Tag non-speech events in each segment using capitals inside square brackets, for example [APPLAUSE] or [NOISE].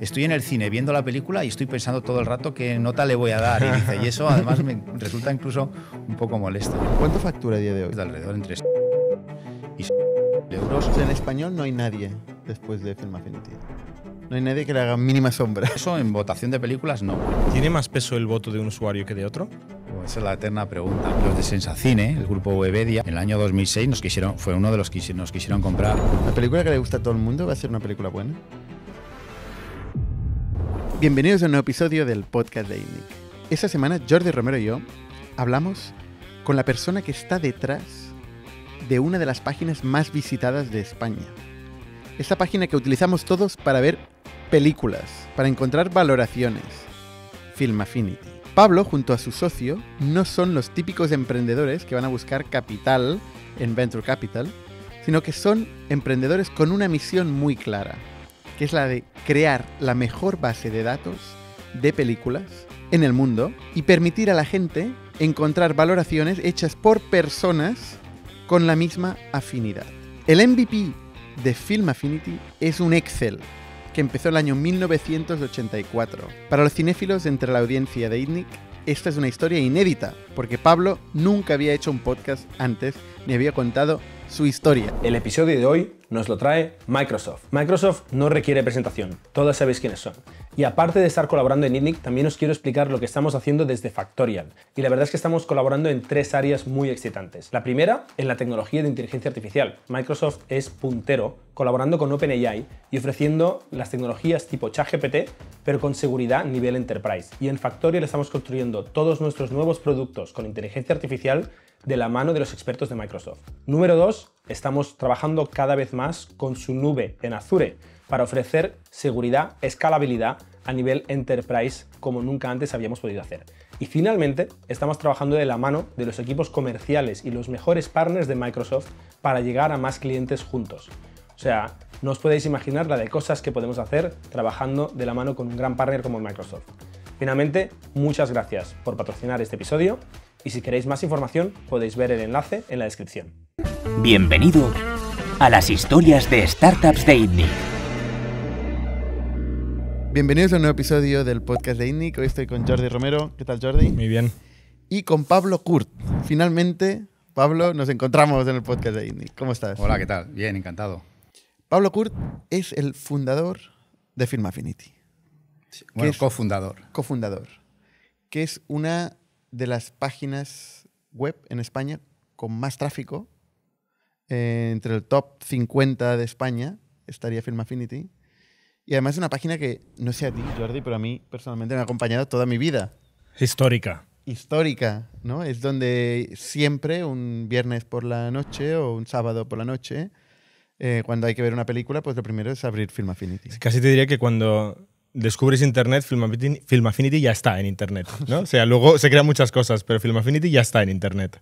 Estoy en el cine viendo la película y estoy pensando todo el rato qué nota le voy a dar. Y, eso además me resulta incluso un poco molesto. ¿Cuánto factura a día de hoy? De alrededor entre y euros. en español no hay nadie después de Film Affinity. No hay nadie que le haga mínima sombra. Eso en votación de películas no. ¿Tiene más peso el voto de un usuario que de otro? Pues esa es la eterna pregunta. Los de Sensacine, el grupo Webedia, en el año 2006 nos quisieron, fue uno de los que nos quisieron comprar. ¿La película que le gusta a todo el mundo va a ser una película buena? Bienvenidos a un nuevo episodio del podcast de INIC. Esta semana Jordi Romero y yo hablamos con la persona que está detrás de una de las páginas más visitadas de España. Esta página que utilizamos todos para ver películas, para encontrar valoraciones. Film Affinity. Pablo, junto a su socio, no son los típicos emprendedores que van a buscar capital en Venture Capital, sino que son emprendedores con una misión muy clara que es la de crear la mejor base de datos de películas en el mundo y permitir a la gente encontrar valoraciones hechas por personas con la misma afinidad. El MVP de Film Affinity es un Excel que empezó el año 1984. Para los cinéfilos entre la audiencia de ITNIC, esta es una historia inédita, porque Pablo nunca había hecho un podcast antes ni había contado su historia. El episodio de hoy nos lo trae Microsoft. Microsoft no requiere presentación, todos sabéis quiénes son. Y aparte de estar colaborando en INIC, también os quiero explicar lo que estamos haciendo desde Factorial. Y la verdad es que estamos colaborando en tres áreas muy excitantes. La primera, en la tecnología de inteligencia artificial. Microsoft es puntero colaborando con OpenAI y ofreciendo las tecnologías tipo ChatGPT, pero con seguridad nivel enterprise. Y en Factorial estamos construyendo todos nuestros nuevos productos con inteligencia artificial de la mano de los expertos de Microsoft. Número dos, estamos trabajando cada vez más con su nube en Azure para ofrecer seguridad, escalabilidad a nivel enterprise como nunca antes habíamos podido hacer. Y finalmente, estamos trabajando de la mano de los equipos comerciales y los mejores partners de Microsoft para llegar a más clientes juntos. O sea, no os podéis imaginar la de cosas que podemos hacer trabajando de la mano con un gran partner como Microsoft. Finalmente, muchas gracias por patrocinar este episodio y si queréis más información, podéis ver el enlace en la descripción. Bienvenido a las historias de startups de INNIC. Bienvenidos a un nuevo episodio del podcast de INNIC. Hoy estoy con Jordi Romero. ¿Qué tal, Jordi? Muy bien. Y con Pablo Kurt. Finalmente, Pablo, nos encontramos en el podcast de INNIC. ¿Cómo estás? Hola, ¿qué tal? Bien, encantado. Pablo Kurt es el fundador de Firma Affinity. Bueno, cofundador. Cofundador. Que es una de las páginas web en España con más tráfico. Eh, entre el top 50 de España estaría Film Affinity. Y además es una página que, no sé a ti, Jordi, pero a mí personalmente me ha acompañado toda mi vida. Histórica. Histórica, ¿no? Es donde siempre, un viernes por la noche o un sábado por la noche, eh, cuando hay que ver una película, pues lo primero es abrir Film Affinity. Casi te diría que cuando descubres Internet, Film Affinity, ya está en Internet. ¿no? o sea, luego se crean muchas cosas, pero Film Affinity ya está en Internet.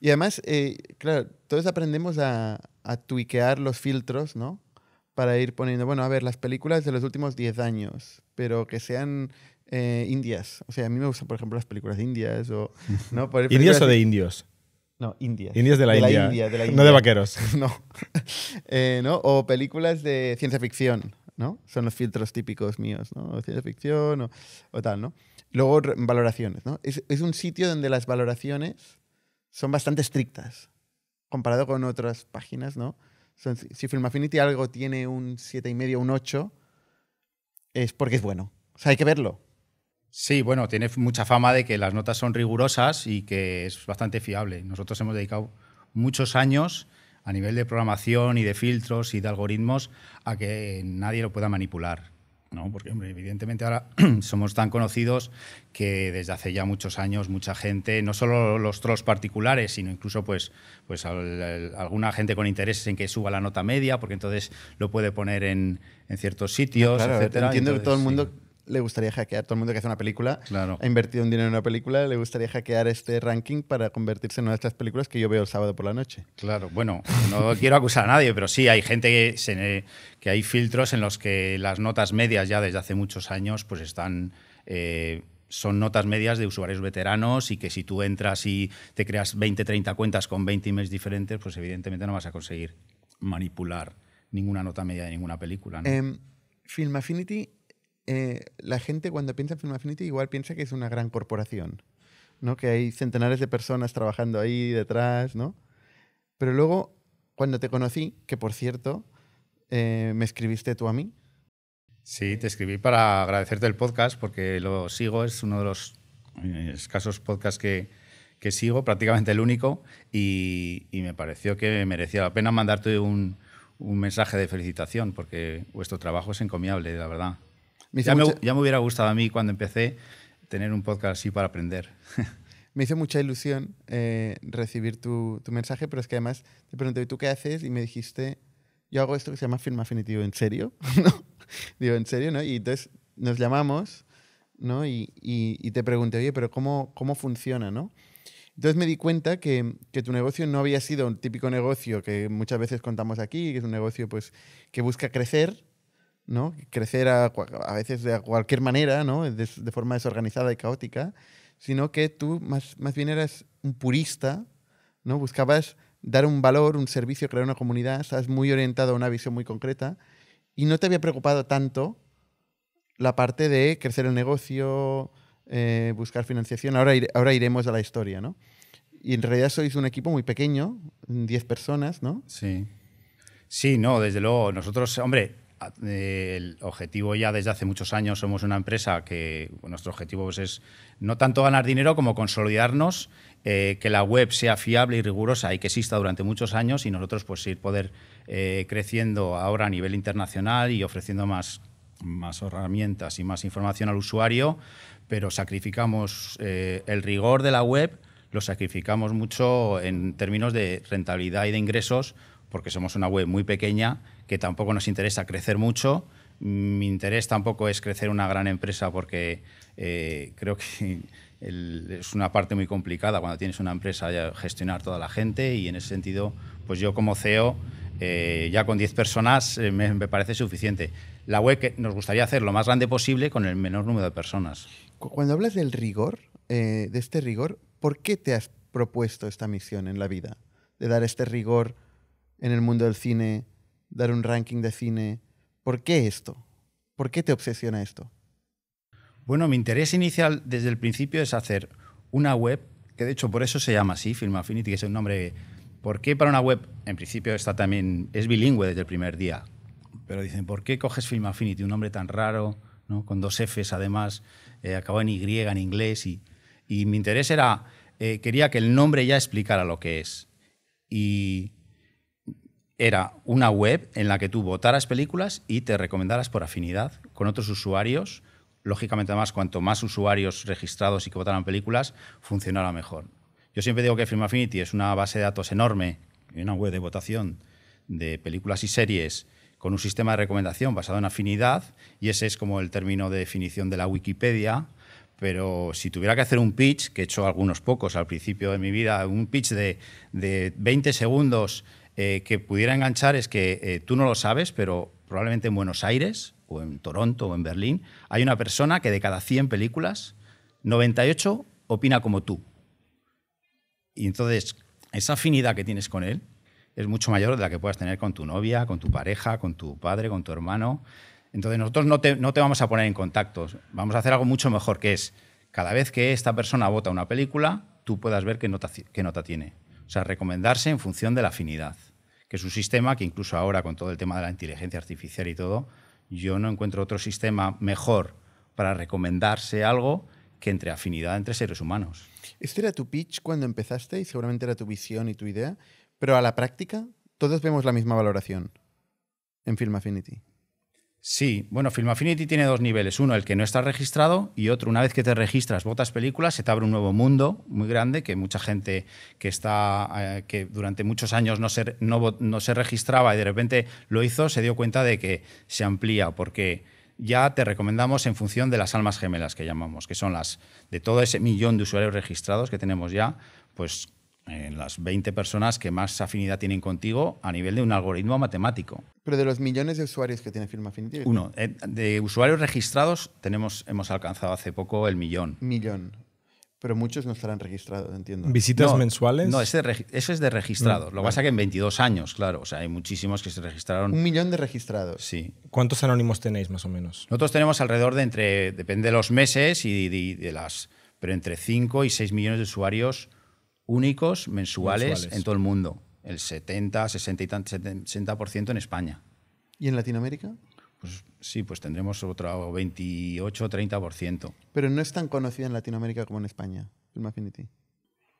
Y además, eh, claro, todos aprendemos a, a tuiquear los filtros, ¿no? Para ir poniendo, bueno, a ver, las películas de los últimos 10 años, pero que sean eh, indias. O sea, a mí me gustan, por ejemplo, las películas indias o... [LAUGHS] ¿Indias o de indios? No, indias. Indias de la, India. No de vaqueros. [LAUGHS] [LAUGHS] Eh, no. O películas de ciencia ficción. ¿no? Son los filtros típicos míos, ¿no? ciencia ficción o, tal, ¿no? Luego, valoraciones, ¿no? Es, un sitio donde las valoraciones son bastante estrictas, comparado con otras páginas, ¿no? si Film Affinity algo tiene un 7,5 un 8, es porque es bueno. O sea, hay que verlo. Sí, bueno, tiene mucha fama de que las notas son rigurosas y que es bastante fiable. Nosotros hemos dedicado muchos años a nivel de programación y de filtros y de algoritmos a que nadie lo pueda manipular. Porque hombre, evidentemente ahora [CLEARS THROAT] somos tan conocidos que desde hace ya muchos años mucha gente, no solo los trolls particulares, sino incluso pues, pues alguna gente con intereses en que suba la nota media, porque entonces lo puede poner en, ciertos sitios. Ah, claro, Entiendo que todo el mundo le gustaría hackear, todo el mundo que hace una película ha invertido un dinero en una película, le gustaría hackear este ranking para convertirse en una de estas películas que yo veo el sábado por la noche. Claro, bueno, no quiero acusar a nadie, pero sí, hay gente que, que hay filtros en los que las notas medias ya desde hace muchos años pues están... Eh, son notas medias de usuarios veteranos y que si tú entras y te creas 20, 30 cuentas con 20 emails diferentes, pues evidentemente no vas a conseguir manipular ninguna nota media de ninguna película. Em, Film Affinity eh, la gente cuando piensa en Film Affinity igual piensa que es una gran corporación, ¿no? Que hay centenares de personas trabajando ahí detrás, ¿no? Pero luego, cuando te conocí, que por cierto, eh, me escribiste tú a mí. Sí, te escribí para agradecerte el podcast porque lo sigo, es uno de los eh, escasos podcasts que, sigo, prácticamente el único, y, me pareció que merecía la pena mandarte un, un mensaje de felicitación porque vuestro trabajo es encomiable, la verdad ya, me, hubiera gustado a mí cuando empecé tener un podcast así para aprender. [LAUGHS] me hizo mucha ilusión eh, recibir tu, mensaje, pero es que además te pregunté, ¿tú qué haces? Y me dijiste, yo hago esto que se llama firma afinitivo, ¿en serio? [LAUGHS] Digo, ¿en serio? ¿No? Y entonces nos llamamos ¿no? y, te pregunté, oye, pero ¿cómo, cómo funciona? ¿no? Entonces me di cuenta que, tu negocio no había sido un típico negocio que muchas veces contamos aquí, que es un negocio pues, que busca crecer, ¿no? Crecer a, veces de cualquier manera, ¿no? De, forma desorganizada y caótica, sino que tú más, bien eras un purista, ¿no? Buscabas dar un valor, un servicio, crear una comunidad, estabas muy orientado a una visión muy concreta y no te había preocupado tanto la parte de crecer el negocio, eh, buscar financiación. Ahora, ahora iremos a la historia, Y en realidad sois un equipo muy pequeño, 10 personas, ¿no? Sí. Sí, no, desde luego. Nosotros, hombre, el objetivo ya desde hace muchos años somos una empresa que nuestro objetivo pues, es no tanto ganar dinero como consolidarnos, eh, que la web sea fiable y rigurosa y que exista durante muchos años y nosotros pues ir poder eh, creciendo ahora a nivel internacional y ofreciendo más, herramientas y más información al usuario, pero sacrificamos eh, el rigor de la web, lo sacrificamos mucho en términos de rentabilidad y de ingresos porque somos una web muy pequeña que tampoco nos interesa crecer mucho. Mi interés tampoco es crecer una gran empresa porque eh, creo que [LAUGHS] es una parte muy complicada cuando tienes una empresa ya gestionar toda la gente y en ese sentido, pues yo como CEO, eh, ya con 10 personas eh, me, parece suficiente. La web nos gustaría hacer lo más grande posible con el menor número de personas. Cuando hablas del rigor, de este rigor, ¿por qué te has propuesto esta misión en la vida? De dar este rigor en el mundo del cine, dar un ranking de cine. ¿Por qué esto? ¿Por qué te obsesiona esto? Bueno, mi interés inicial desde el principio es hacer una web, que de hecho por eso se llama así, Film Affinity, que es un nombre... ¿Por qué para una web, en principio está también, es bilingüe desde el primer día, pero dicen, ¿por qué coges Film Affinity, un nombre tan raro, con dos Fs además, eh, en Y en inglés? Y, y mi interés era, eh, quería que el nombre ya explicara lo que es. Y, era una web en la que tú votaras películas y te recomendaras por afinidad con otros usuarios. Lógicamente, además, cuanto más usuarios registrados y que votaran películas, funcionara mejor. Yo siempre digo que FilmAffinity es una base de datos enorme y una web de votación de películas y series con un sistema de recomendación basado en afinidad, y ese es como el término de definición de la Wikipedia. Pero si tuviera que hacer un pitch, que he hecho algunos pocos al principio de mi vida, un pitch de, de 20 segundos eh, que pudiera enganchar es que eh, tú no lo sabes, pero probablemente en Buenos Aires o en Toronto o en Berlín hay una persona que de cada 100 películas, 98 opina como tú. Y entonces esa afinidad que tienes con él es mucho mayor de la que puedas tener con tu novia, con tu pareja, con tu padre, con tu hermano. Entonces nosotros no te, vamos a poner en contacto, vamos a hacer algo mucho mejor, que es cada vez que esta persona vota una película, tú puedas ver qué nota, qué nota tiene. O sea, recomendarse en función de la afinidad que es un sistema que incluso ahora con todo el tema de la inteligencia artificial y todo, yo no encuentro otro sistema mejor para recomendarse algo que entre afinidad entre seres humanos. Este era tu pitch cuando empezaste y seguramente era tu visión y tu idea, pero a la práctica todos vemos la misma valoración en Film Affinity. Sí, bueno, Film Affinity tiene dos niveles. Uno, el que no está registrado y otro, una vez que te registras, votas películas, se te abre un nuevo mundo muy grande que mucha gente que está eh, que durante muchos años no se, no se registraba y de repente lo hizo, se dio cuenta de que se amplía porque ya te recomendamos en función de las almas gemelas que llamamos, que son las de todo ese millón de usuarios registrados que tenemos ya, pues en las 20 personas que más afinidad tienen contigo a nivel de un algoritmo matemático. Pero de los millones de usuarios que tiene Firma Affinity. Uno, eh, de usuarios registrados tenemos, hemos alcanzado hace poco el millón. Millón. Pero muchos no estarán registrados, entiendo. ¿Visitas mensuales? No, ese, eso es de registrados. Mm, Lo que pasa es que en 22 años, claro. O sea, hay muchísimos que se registraron. Un millón de registrados. Sí. ¿Cuántos anónimos tenéis, más o menos? Nosotros tenemos alrededor de entre, depende de los meses y de, las, pero entre 5 y 6 millones de usuarios únicos mensuales, en todo el mundo. El 70, 60 y en España. ¿Y en Latinoamérica? Pues sí, pues tendremos otro 28, 30%. Pero no es tan conocida en Latinoamérica como en España, Film Affinity.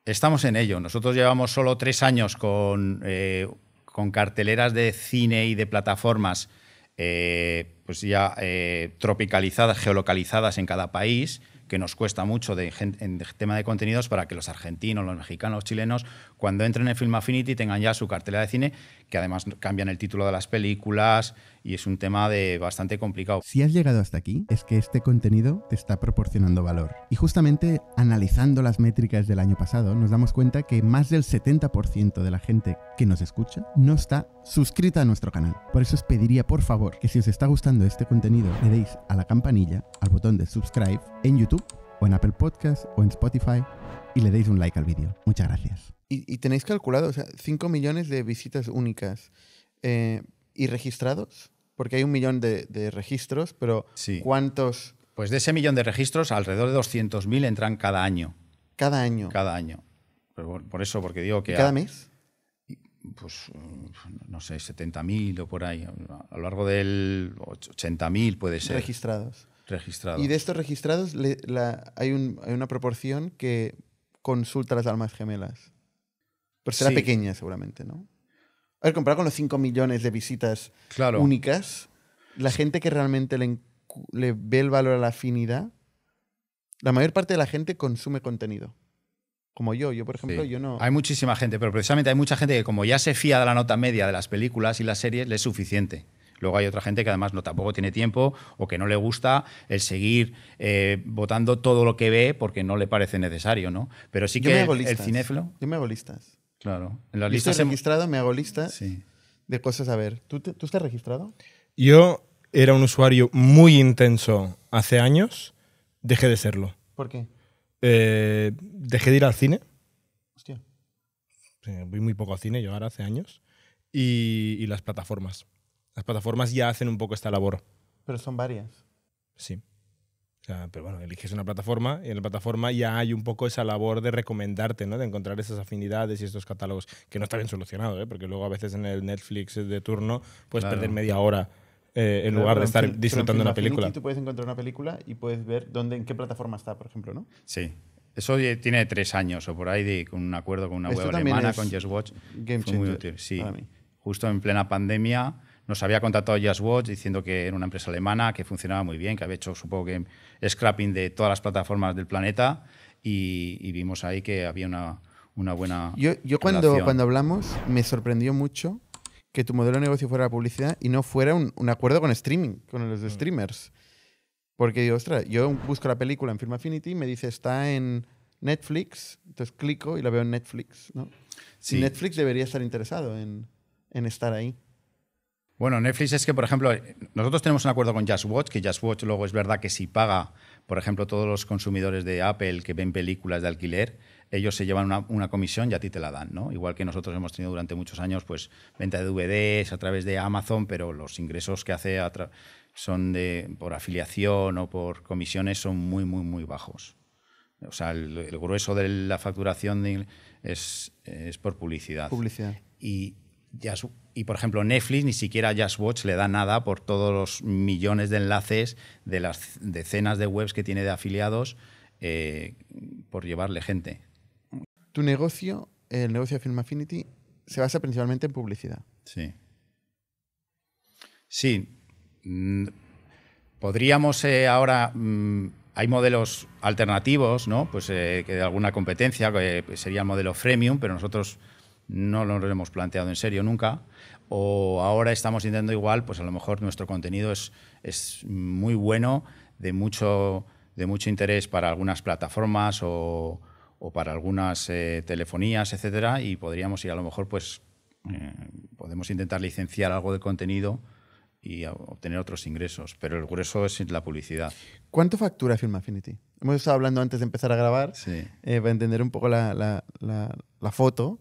Estamos en ello. Nosotros llevamos solo tres años con, eh, con carteleras de cine y de plataformas eh, pues ya eh, tropicalizadas, geolocalizadas en cada país, que nos cuesta mucho en tema de contenidos para que los argentinos, los mexicanos, los chilenos, cuando entren en Film Affinity tengan ya su cartelera de cine, que además cambian el título de las películas y es un tema de bastante complicado. Si has llegado hasta aquí, es que este contenido te está proporcionando valor. Y justamente analizando las métricas del año pasado, nos damos cuenta que más del 70% de la gente que nos escucha no está suscrita a nuestro canal. Por eso os pediría, por favor, que si os está gustando este contenido, le deis a la campanilla, al botón de subscribe en YouTube o en Apple Podcast o en Spotify y le deis un like al vídeo. Muchas gracias. Y, tenéis calculado, o sea, 5 millones de visitas únicas eh, y registrados, porque hay un millón de, registros, pero ¿cuántos? Pues de ese millón de registros, alrededor de 200.000 entran cada año. Cada año. Cada año. Por, eso, porque digo que... ¿Y ¿Cada mes? Pues, no sé, 70.000 o por ahí. A lo largo del 80.000 puede ser. Registrados registrados. Y de estos registrados hay, una proporción que consulta las almas gemelas. Pero será pequeña seguramente, ¿no? A ver, comparado con los 5 millones de visitas únicas, la gente que realmente le, ve el valor a la afinidad, la mayor parte de la gente consume contenido como yo. Yo, por ejemplo, yo no. Hay muchísima gente, pero precisamente hay mucha gente que, como ya se fía de la nota media de las películas y las series, le es suficiente. Luego hay otra gente que además no tampoco tiene tiempo o que no le gusta el seguir votando eh, todo lo que ve porque no le parece necesario, ¿no? Pero sí que el, Yo me hago listas. Claro. En las listas registrado, me hago listas de cosas a ver. ¿Tú, estás registrado? Yo era un usuario muy intenso hace años. Dejé de serlo. ¿Por qué? Eh, dejé de ir al cine. Hostia. voy muy poco al cine, yo ahora hace años. y las plataformas. Las plataformas ya hacen un poco esta labor. Pero son varias. Sí. pero bueno, eliges una plataforma y en la plataforma ya hay un poco esa labor de recomendarte, ¿no? De encontrar esas afinidades y estos catálogos, que no está bien solucionado, ¿eh? Porque luego a veces en el Netflix de turno puedes perder media hora eh, en lugar de estar disfrutando una película. tú puedes encontrar una película y puedes ver dónde, en qué plataforma está, por ejemplo, ¿no? Sí. Eso tiene tres años o por ahí, con un acuerdo con una web alemana, con Just Watch. Game fue sí. Justo en plena pandemia nos había contactado Just Watch diciendo que era una empresa alemana, que funcionaba muy bien, que había hecho, supongo que, scrapping de todas las plataformas del planeta y, vimos ahí que había una, buena. Yo, yo cuando, hablamos me sorprendió mucho que tu modelo de negocio fuera la publicidad y no fuera un, acuerdo con streaming, con los mm. streamers. Porque digo, ostras, yo busco la película en Film Affinity y me dice está en Netflix, entonces clico y la veo en Netflix, ¿no? Netflix debería estar interesado en, en estar ahí. Bueno, Netflix es que, por ejemplo, nosotros tenemos un acuerdo con Just Watch, que Just Watch luego es verdad que si paga, por ejemplo, todos los consumidores de Apple que ven películas de alquiler, ellos se llevan una, comisión y a ti te la dan, ¿no? Igual que nosotros hemos tenido durante muchos años, pues, venta de DVDs a través de Amazon, pero los ingresos que hace son de, por afiliación o por comisiones son muy, muy, muy bajos. O sea, el, grueso de la facturación es, es, por publicidad. Publicidad. Y, y por ejemplo, Netflix ni siquiera Just Watch le da nada por todos los millones de enlaces de las decenas de webs que tiene de afiliados eh, por llevarle gente. Tu negocio, el negocio de Film Affinity, se basa principalmente en publicidad. Sí. Sí. Mm, podríamos eh, ahora. Mm, hay modelos alternativos, ¿no? Pues eh, que de alguna competencia, que pues, sería el modelo freemium, pero nosotros no lo hemos planteado en serio nunca, o ahora estamos intentando igual, pues a lo mejor nuestro contenido es, es muy bueno, de mucho, de mucho interés para algunas plataformas o, para algunas eh, telefonías, etcétera, y podríamos ir a lo mejor, pues eh, podemos intentar licenciar algo de contenido y obtener otros ingresos, pero el grueso es la publicidad. ¿Cuánto factura Film Affinity? Hemos estado hablando antes de empezar a grabar sí. Eh, para entender un poco la, la, la foto.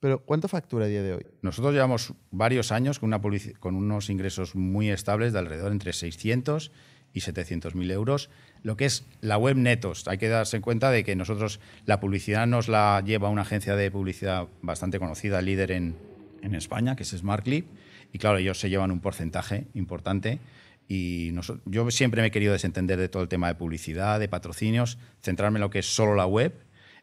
Pero ¿cuánto factura a día de hoy? Nosotros llevamos varios años con, con unos ingresos muy estables de alrededor entre 600 y 700 mil euros. Lo que es la web netos, hay que darse cuenta de que nosotros la publicidad nos la lleva una agencia de publicidad bastante conocida, líder en, en España, que es SmartClip. Y claro, ellos se llevan un porcentaje importante. Y yo siempre me he querido desentender de todo el tema de publicidad, de patrocinios, centrarme en lo que es solo la web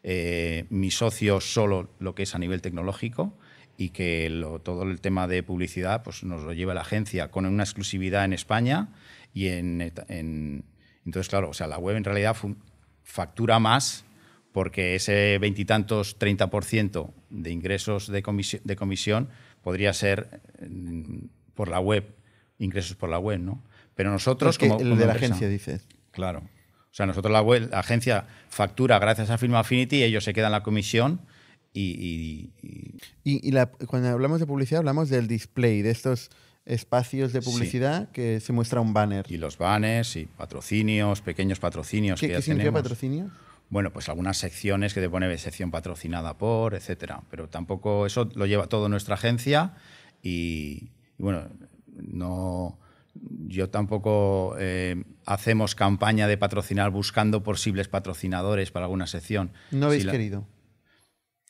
eh, mi socio solo lo que es a nivel tecnológico y que todo el tema de publicidad pues, nos lo lleva la agencia con una exclusividad en España y en, entonces claro, o sea, la web en realidad factura más porque ese veintitantos, 30% de ingresos de comisión, de comisión podría ser mm, por la web, ingresos por la web, ¿no? Pero nosotros es como, el de la agencia dices. Claro, o sea, nosotros la, agencia factura gracias a firma Affinity, y ellos se quedan la comisión. Y, y, cuando hablamos de publicidad, hablamos del display, de estos espacios de publicidad que se muestra un banner. Y los banners y patrocinios, pequeños patrocinios. ¿Qué, que ¿qué ya patrocinio? Bueno, pues algunas secciones que te pone sección patrocinada por, etcétera. Pero tampoco eso lo lleva todo nuestra agencia y, y bueno, no yo tampoco eh, hacemos campaña de patrocinar buscando posibles patrocinadores para alguna sección. No habéis querido.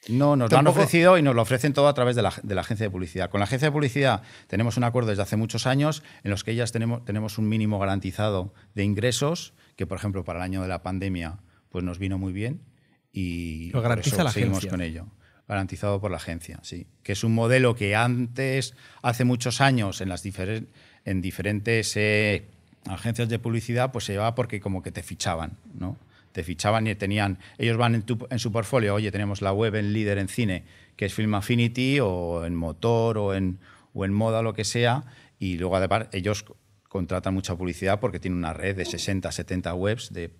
No, nos lo han ofrecido y nos lo ofrecen todo a través de la, agencia de publicidad. Con la agencia de publicidad tenemos un acuerdo desde hace muchos años en los que ellas tenemos, tenemos un mínimo garantizado de ingresos, que por ejemplo para el año de la pandemia pues nos vino muy bien y lo garantiza la seguimos con ello garantizado por la agencia, sí. Que es un modelo que antes, hace muchos años, en las diferentes en diferentes eh, agencias de publicidad, pues se llevaba porque como que te fichaban, ¿no? Te fichaban y tenían, ellos van en, su portfolio, oye, tenemos la web en líder en cine, que es Film Affinity, o en motor, o en, o en moda, lo que sea, y luego además ellos contratan mucha publicidad porque tienen una red de 60, 70 webs de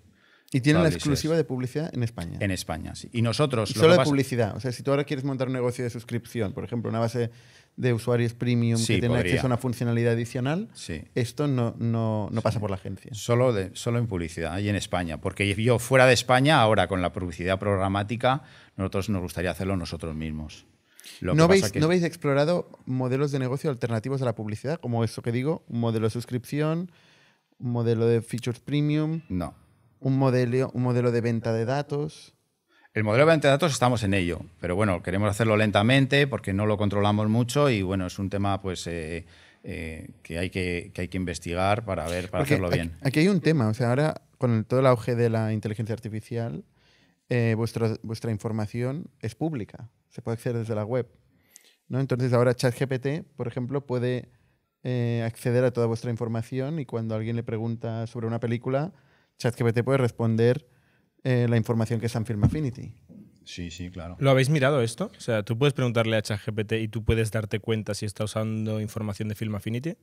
y tienen la exclusiva de publicidad en España. En España, sí. Y nosotros... solo de publicidad. O sea, si tú ahora quieres montar un negocio de suscripción, por ejemplo, una base de usuarios premium que tienen acceso a una funcionalidad adicional, esto no, pasa por la agencia. Solo, de, solo en publicidad y en España, porque yo fuera de España, ahora con la publicidad programática, nosotros nos gustaría hacerlo nosotros mismos. ¿No, habéis explorado modelos de negocio alternativos a la publicidad? Como eso que digo, un modelo de suscripción, un modelo de features premium. No. Un modelo, un modelo de venta de datos. El modelo de datos estamos en ello, pero bueno, queremos hacerlo lentamente porque no lo controlamos mucho y bueno, es un tema pues eh, eh, que, hay que, hay que investigar para ver, para hacerlo bien. Aquí, hay un tema, o sea, ahora con todo el auge de la inteligencia artificial, eh, vuestra información es pública, se puede acceder desde la web. ¿no? Entonces ahora ChatGPT, por ejemplo, puede acceder a toda vuestra información y cuando alguien le pregunta sobre una película, ChatGPT puede responder eh, la información que está en Affinity. Sí, sí, claro. ¿Lo habéis mirado esto? O sea, tú puedes preguntarle a ChatGPT y tú puedes darte cuenta si está usando información de Film Affinity.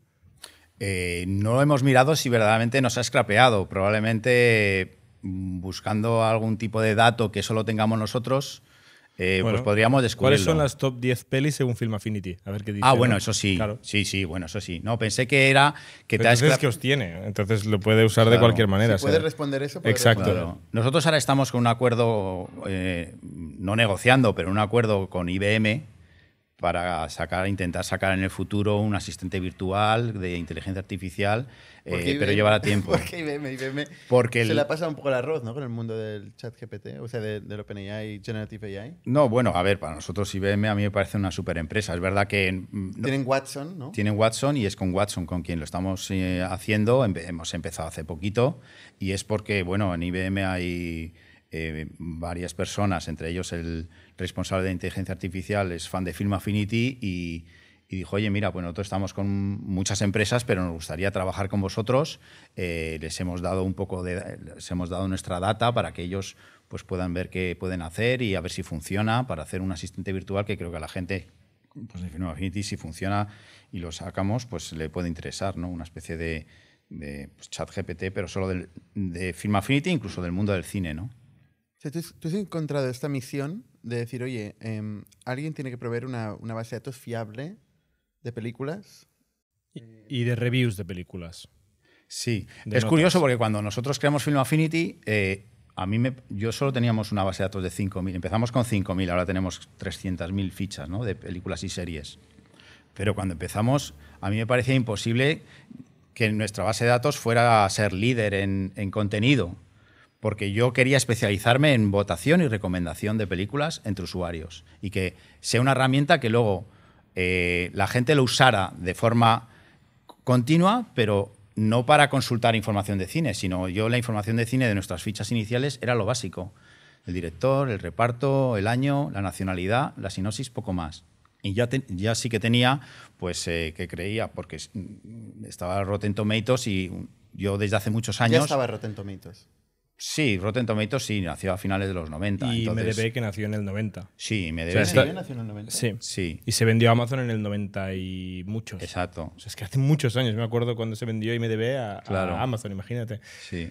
Eh, no lo hemos mirado si verdaderamente nos ha scrapeado. Probablemente mm, buscando algún tipo de dato que solo tengamos nosotros, eh, pues podríamos descubrirlo. ¿Cuáles son las top 10 pelis según Film Affinity? A ver qué dice. Ah, bueno, eso sí. Sí, sí, bueno, eso sí. No, pensé que era que es que os tiene, entonces lo puede usar de cualquier manera. Si puede responder eso. Exacto. Nosotros ahora estamos con un acuerdo, eh, no negociando, pero un acuerdo con IBM, para sacar, intentar sacar en el futuro un asistente virtual de inteligencia artificial, eh, pero llevará tiempo. [LAUGHS] Porque IBM, IBM porque se le pasa un poco el arroz, ¿no? Con el mundo del chat GPT, o sea, del OpenAI y Generative AI. No, bueno, a ver, para nosotros IBM a mí me parece una super empresa. Es verdad que... Mm, tienen Watson, ¿no? Tienen Watson y es con Watson con quien lo estamos eh, haciendo. Hemos empezado hace poquito y es porque, bueno, en IBM hay eh, varias personas, entre ellos el responsable de inteligencia artificial, es fan de Film Affinity y, dijo, oye, mira, pues nosotros estamos con muchas empresas, pero nos gustaría trabajar con vosotros. Eh, les hemos dado un poco de, les hemos dado nuestra data para que ellos pues, puedan ver qué pueden hacer y a ver si funciona para hacer un asistente virtual que creo que a la gente pues de Film Affinity si funciona y lo sacamos, pues le puede interesar, ¿no? Una especie de, pues, chat GPT, pero solo de Film Affinity, incluso del mundo del cine, ¿no? ¿tú, has encontrado esta misión de decir, oye, em, alguien tiene que proveer una, base de datos fiable de películas? Y, de reviews de películas. Sí, es curioso porque cuando nosotros creamos Film Affinity, eh, a mí yo solo teníamos una base de datos de 5.000. Empezamos con 5.000, ahora tenemos 300.000 fichas de películas y series. Pero cuando empezamos, a mí me parecía imposible que nuestra base de datos fuera a ser líder en, en contenido porque yo quería especializarme en votación y recomendación de películas entre usuarios y que sea una herramienta que luego eh, la gente lo usara de forma continua, pero no para consultar información de cine, sino yo la información de cine de nuestras fichas iniciales era lo básico. El director, el reparto, el año, la nacionalidad, la sinopsis, poco más. Y ya, sí que tenía, pues, eh, que creía, porque mm, estaba Rotten Tomatoes y yo desde hace muchos años... Ya estaba Rotten Tomatoes. Sí, Rotten Tomatoes sí, nació a finales de los 90. Y MDB que nació en el 90. Sí, MDB, nació en el 90. Sí. Y se vendió a Amazon en el 90 y muchos. Exacto. O sea, es que hace muchos años, me acuerdo cuando se vendió MDB a, Amazon, imagínate. Sí.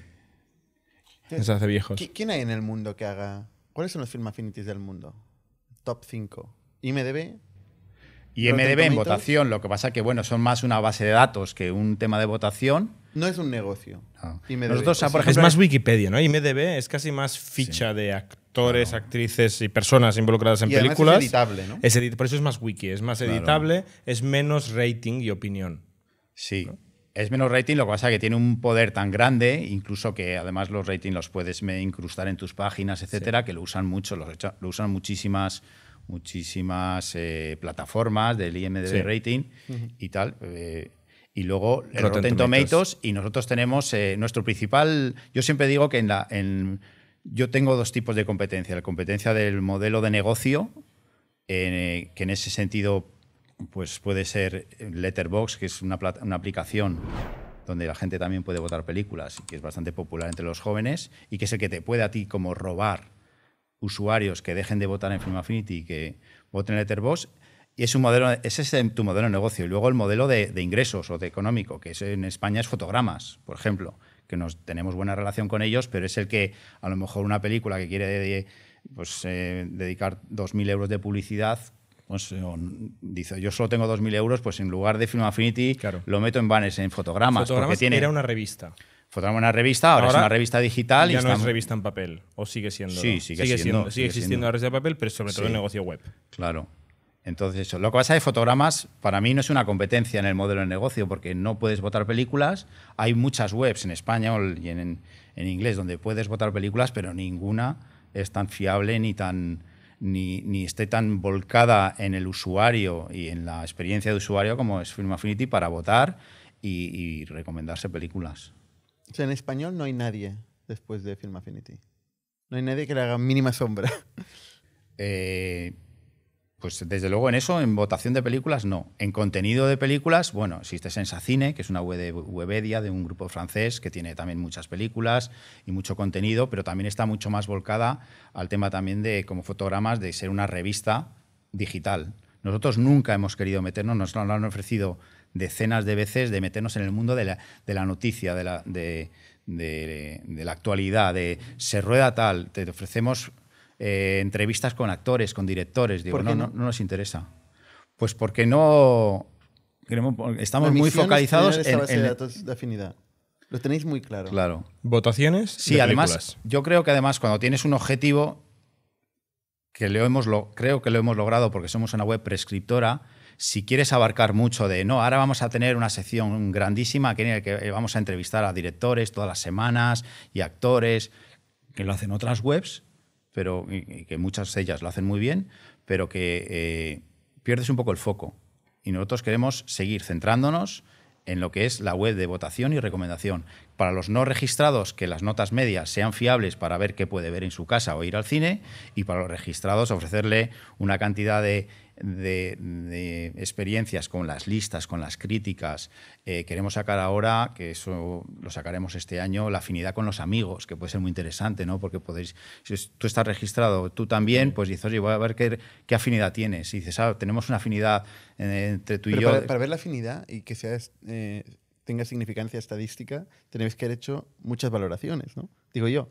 se hace viejos. ¿Quién hay en el mundo que haga? ¿Cuáles son los film affinities del mundo? Top 5. MDB…? Y MDB en votación, lo que pasa que bueno, son más una base de datos que un tema de votación. No es un negocio. y por es más Wikipedia, ¿no? IMDB es casi más ficha de actores, actrices y personas involucradas en películas. Es editable, ¿no? por eso es más wiki, es más editable, es menos rating y opinión. Sí. Es menos rating, lo que pasa es que tiene un poder tan grande, incluso que además los ratings los puedes incrustar en tus páginas, etcétera, que lo usan mucho, lo usan muchísimas muchísimas eh, plataformas del IMDB rating y tal. Eh, y luego Rotten, Tomatoes. y nosotros tenemos eh, nuestro principal. Yo siempre digo que en la. En, yo tengo dos tipos de competencia. La competencia del modelo de negocio, que en ese sentido pues puede ser Letterbox, que es una, una aplicación donde la gente también puede votar películas y que es bastante popular entre los jóvenes y que es el que te puede a ti como robar usuarios que dejen de votar en Film Affinity y que voten en Letterboxd, y es un modelo, ese es tu modelo de negocio. Y luego el modelo de, ingresos o de económico, que es, en España es fotogramas, por ejemplo, que nos tenemos buena relación con ellos, pero es el que a lo mejor una película que quiere pues, eh, dedicar 2.000 euros de publicidad, pues, dice, yo solo tengo 2.000 euros, pues en lugar de Film Affinity lo meto en banners, en fotogramas. Fotogramas tiene, era una revista. Fotogramas una revista, ahora, es una revista digital. Ya no es revista en papel, o sigue siendo. Sí, sigue, siendo, sigue, existiendo la revista en papel, pero sobre todo el negocio web. Claro. Entonces, lo que pasa es fotogramas para mí no es una competencia en el modelo de negocio porque no puedes votar películas. Hay muchas webs en España y en, inglés donde puedes votar películas, pero ninguna es tan fiable ni tan ni, ni, esté tan volcada en el usuario y en la experiencia de usuario como es Film Affinity para votar y, y recomendarse películas. O sea, en español no hay nadie después de Film Affinity. No hay nadie que le haga mínima sombra. [LAUGHS] Eh, pues desde luego en eso, en votación de películas, no. En contenido de películas, bueno, existe Sensacine, que es una webedia de un grupo francés que tiene también muchas películas y mucho contenido, pero también está mucho más volcada al tema también de, como fotogramas, de ser una revista digital. Nosotros nunca hemos querido meternos, nos lo han ofrecido decenas de veces de meternos en el mundo de la, noticia, de la, de, la actualidad, de se rueda tal, te ofrecemos eh, entrevistas con actores, con directores. Digo, no, no, nos interesa. Pues porque no. Estamos muy focalizados en, base en, datos de afinidad. Lo tenéis muy claro. Claro. ¿Votaciones? Sí, además, yo creo que además cuando tienes un objetivo, que lo hemos lo, creo que lo hemos logrado porque somos una web prescriptora, si quieres abarcar mucho de, no, ahora vamos a tener una sección grandísima en la que eh, vamos a entrevistar a directores todas las semanas y actores, que lo hacen otras webs, pero y que muchas de ellas lo hacen muy bien, pero que eh, pierdes un poco el foco. Y nosotros queremos seguir centrándonos en lo que es la web de votación y recomendación. Para los no registrados, que las notas medias sean fiables para ver qué puede ver en su casa o ir al cine, y para los registrados, ofrecerle una cantidad de de, experiencias con las listas, con las críticas. Eh, queremos sacar ahora, que eso lo sacaremos este año, la afinidad con los amigos, que puede ser muy interesante, ¿no? Porque podéis, si tú estás registrado, tú también, pues dices, oye, voy a ver qué, afinidad tienes. Y dices, ah, tenemos una afinidad eh, entre tú y yo. Para, ver la afinidad y que sea, eh, tenga significancia estadística, tenéis que haber hecho muchas valoraciones, ¿no? Digo yo.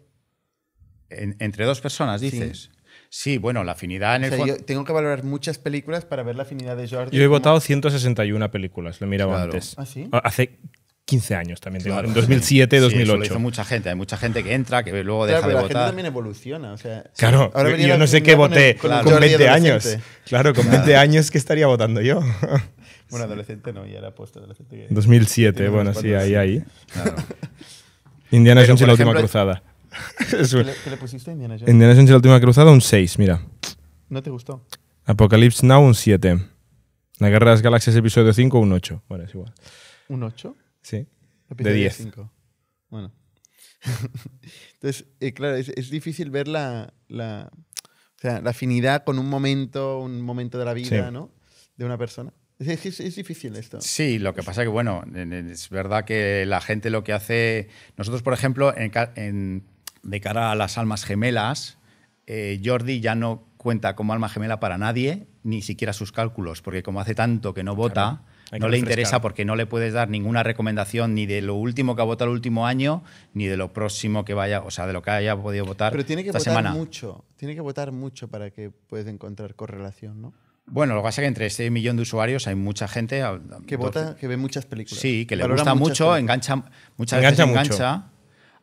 entre dos personas, dices. Sí, bueno, la afinidad en el yo tengo que valorar muchas películas para ver la afinidad de George. Yo he votado 161 películas, lo miraba antes. ¿Ah, ah, hace 15 años también, en 2007, 2008. Eso lo mucha gente, hay mucha gente que entra, que luego deja de la votar. La gente también evoluciona, o sea, Claro, ahora yo, yo no sé qué voté con, 20 años. Claro, con 20 años, ¿qué estaría votando yo? [LAUGHS] Bueno, adolescente no, ya era post adolescente. 2007, bueno, sí, ahí, ahí. Indiana Jones y la última cruzada. [LAUGHS] ¿Qué, le, pusiste a Indiana Jones? Indiana Jones la última cruzada, un 6, mira. ¿No te gustó? Apocalypse Now, un 7. La Guerra de las Galaxias, episodio 5, un 8. Bueno, es igual. ¿Un 8? Sí. Episodio de 10. 5. Bueno. [LAUGHS] Entonces, eh, claro, es, difícil ver la, afinidad con un momento, un momento de la vida, ¿no? De una persona. Es, difícil esto. Sí, lo que pasa es que, bueno, es verdad que la gente lo que hace. Nosotros, por ejemplo, en, en de cara a las almas gemelas, eh, Jordi ya no cuenta como alma gemela para nadie, ni siquiera sus cálculos, porque como hace tanto que no vota, no le interesa porque no le puedes dar ninguna recomendación ni de lo último que ha votado el último año, ni de lo próximo que vaya, o sea, de lo que haya podido votar. Pero tiene que esta votar semana. mucho, tiene que votar mucho para que pueda encontrar correlación, ¿no? Bueno, lo que pasa es que entre ese millón de usuarios hay mucha gente ah, que vota, que ve muchas películas. Sí, que le gusta mucho, engancha, muchas engancha veces engancha.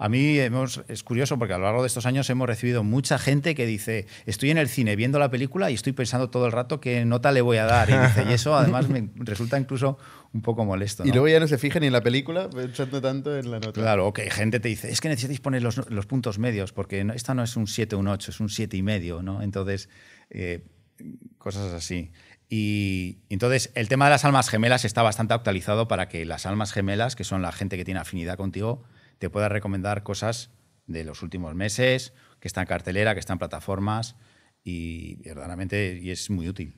A mí hemos, es curioso porque a lo largo de estos años hemos recibido mucha gente que dice, estoy en el cine viendo la película y estoy pensando todo el rato qué nota le voy a dar. Y, eso además me [LAUGHS] resulta incluso un poco molesto. Y luego ya no se fija ni en la película pensando tanto en la nota. Claro, ok gente te dice, es que necesitáis poner los, puntos medios porque esta no es un 7, un 8, es un 7 y medio, ¿no? Entonces, eh, cosas así. Y entonces el tema de las almas gemelas está bastante actualizado para que las almas gemelas, que son la gente que tiene afinidad contigo, te pueda recomendar cosas de los últimos meses, que están en cartelera, que están en plataformas y verdaderamente y es muy útil.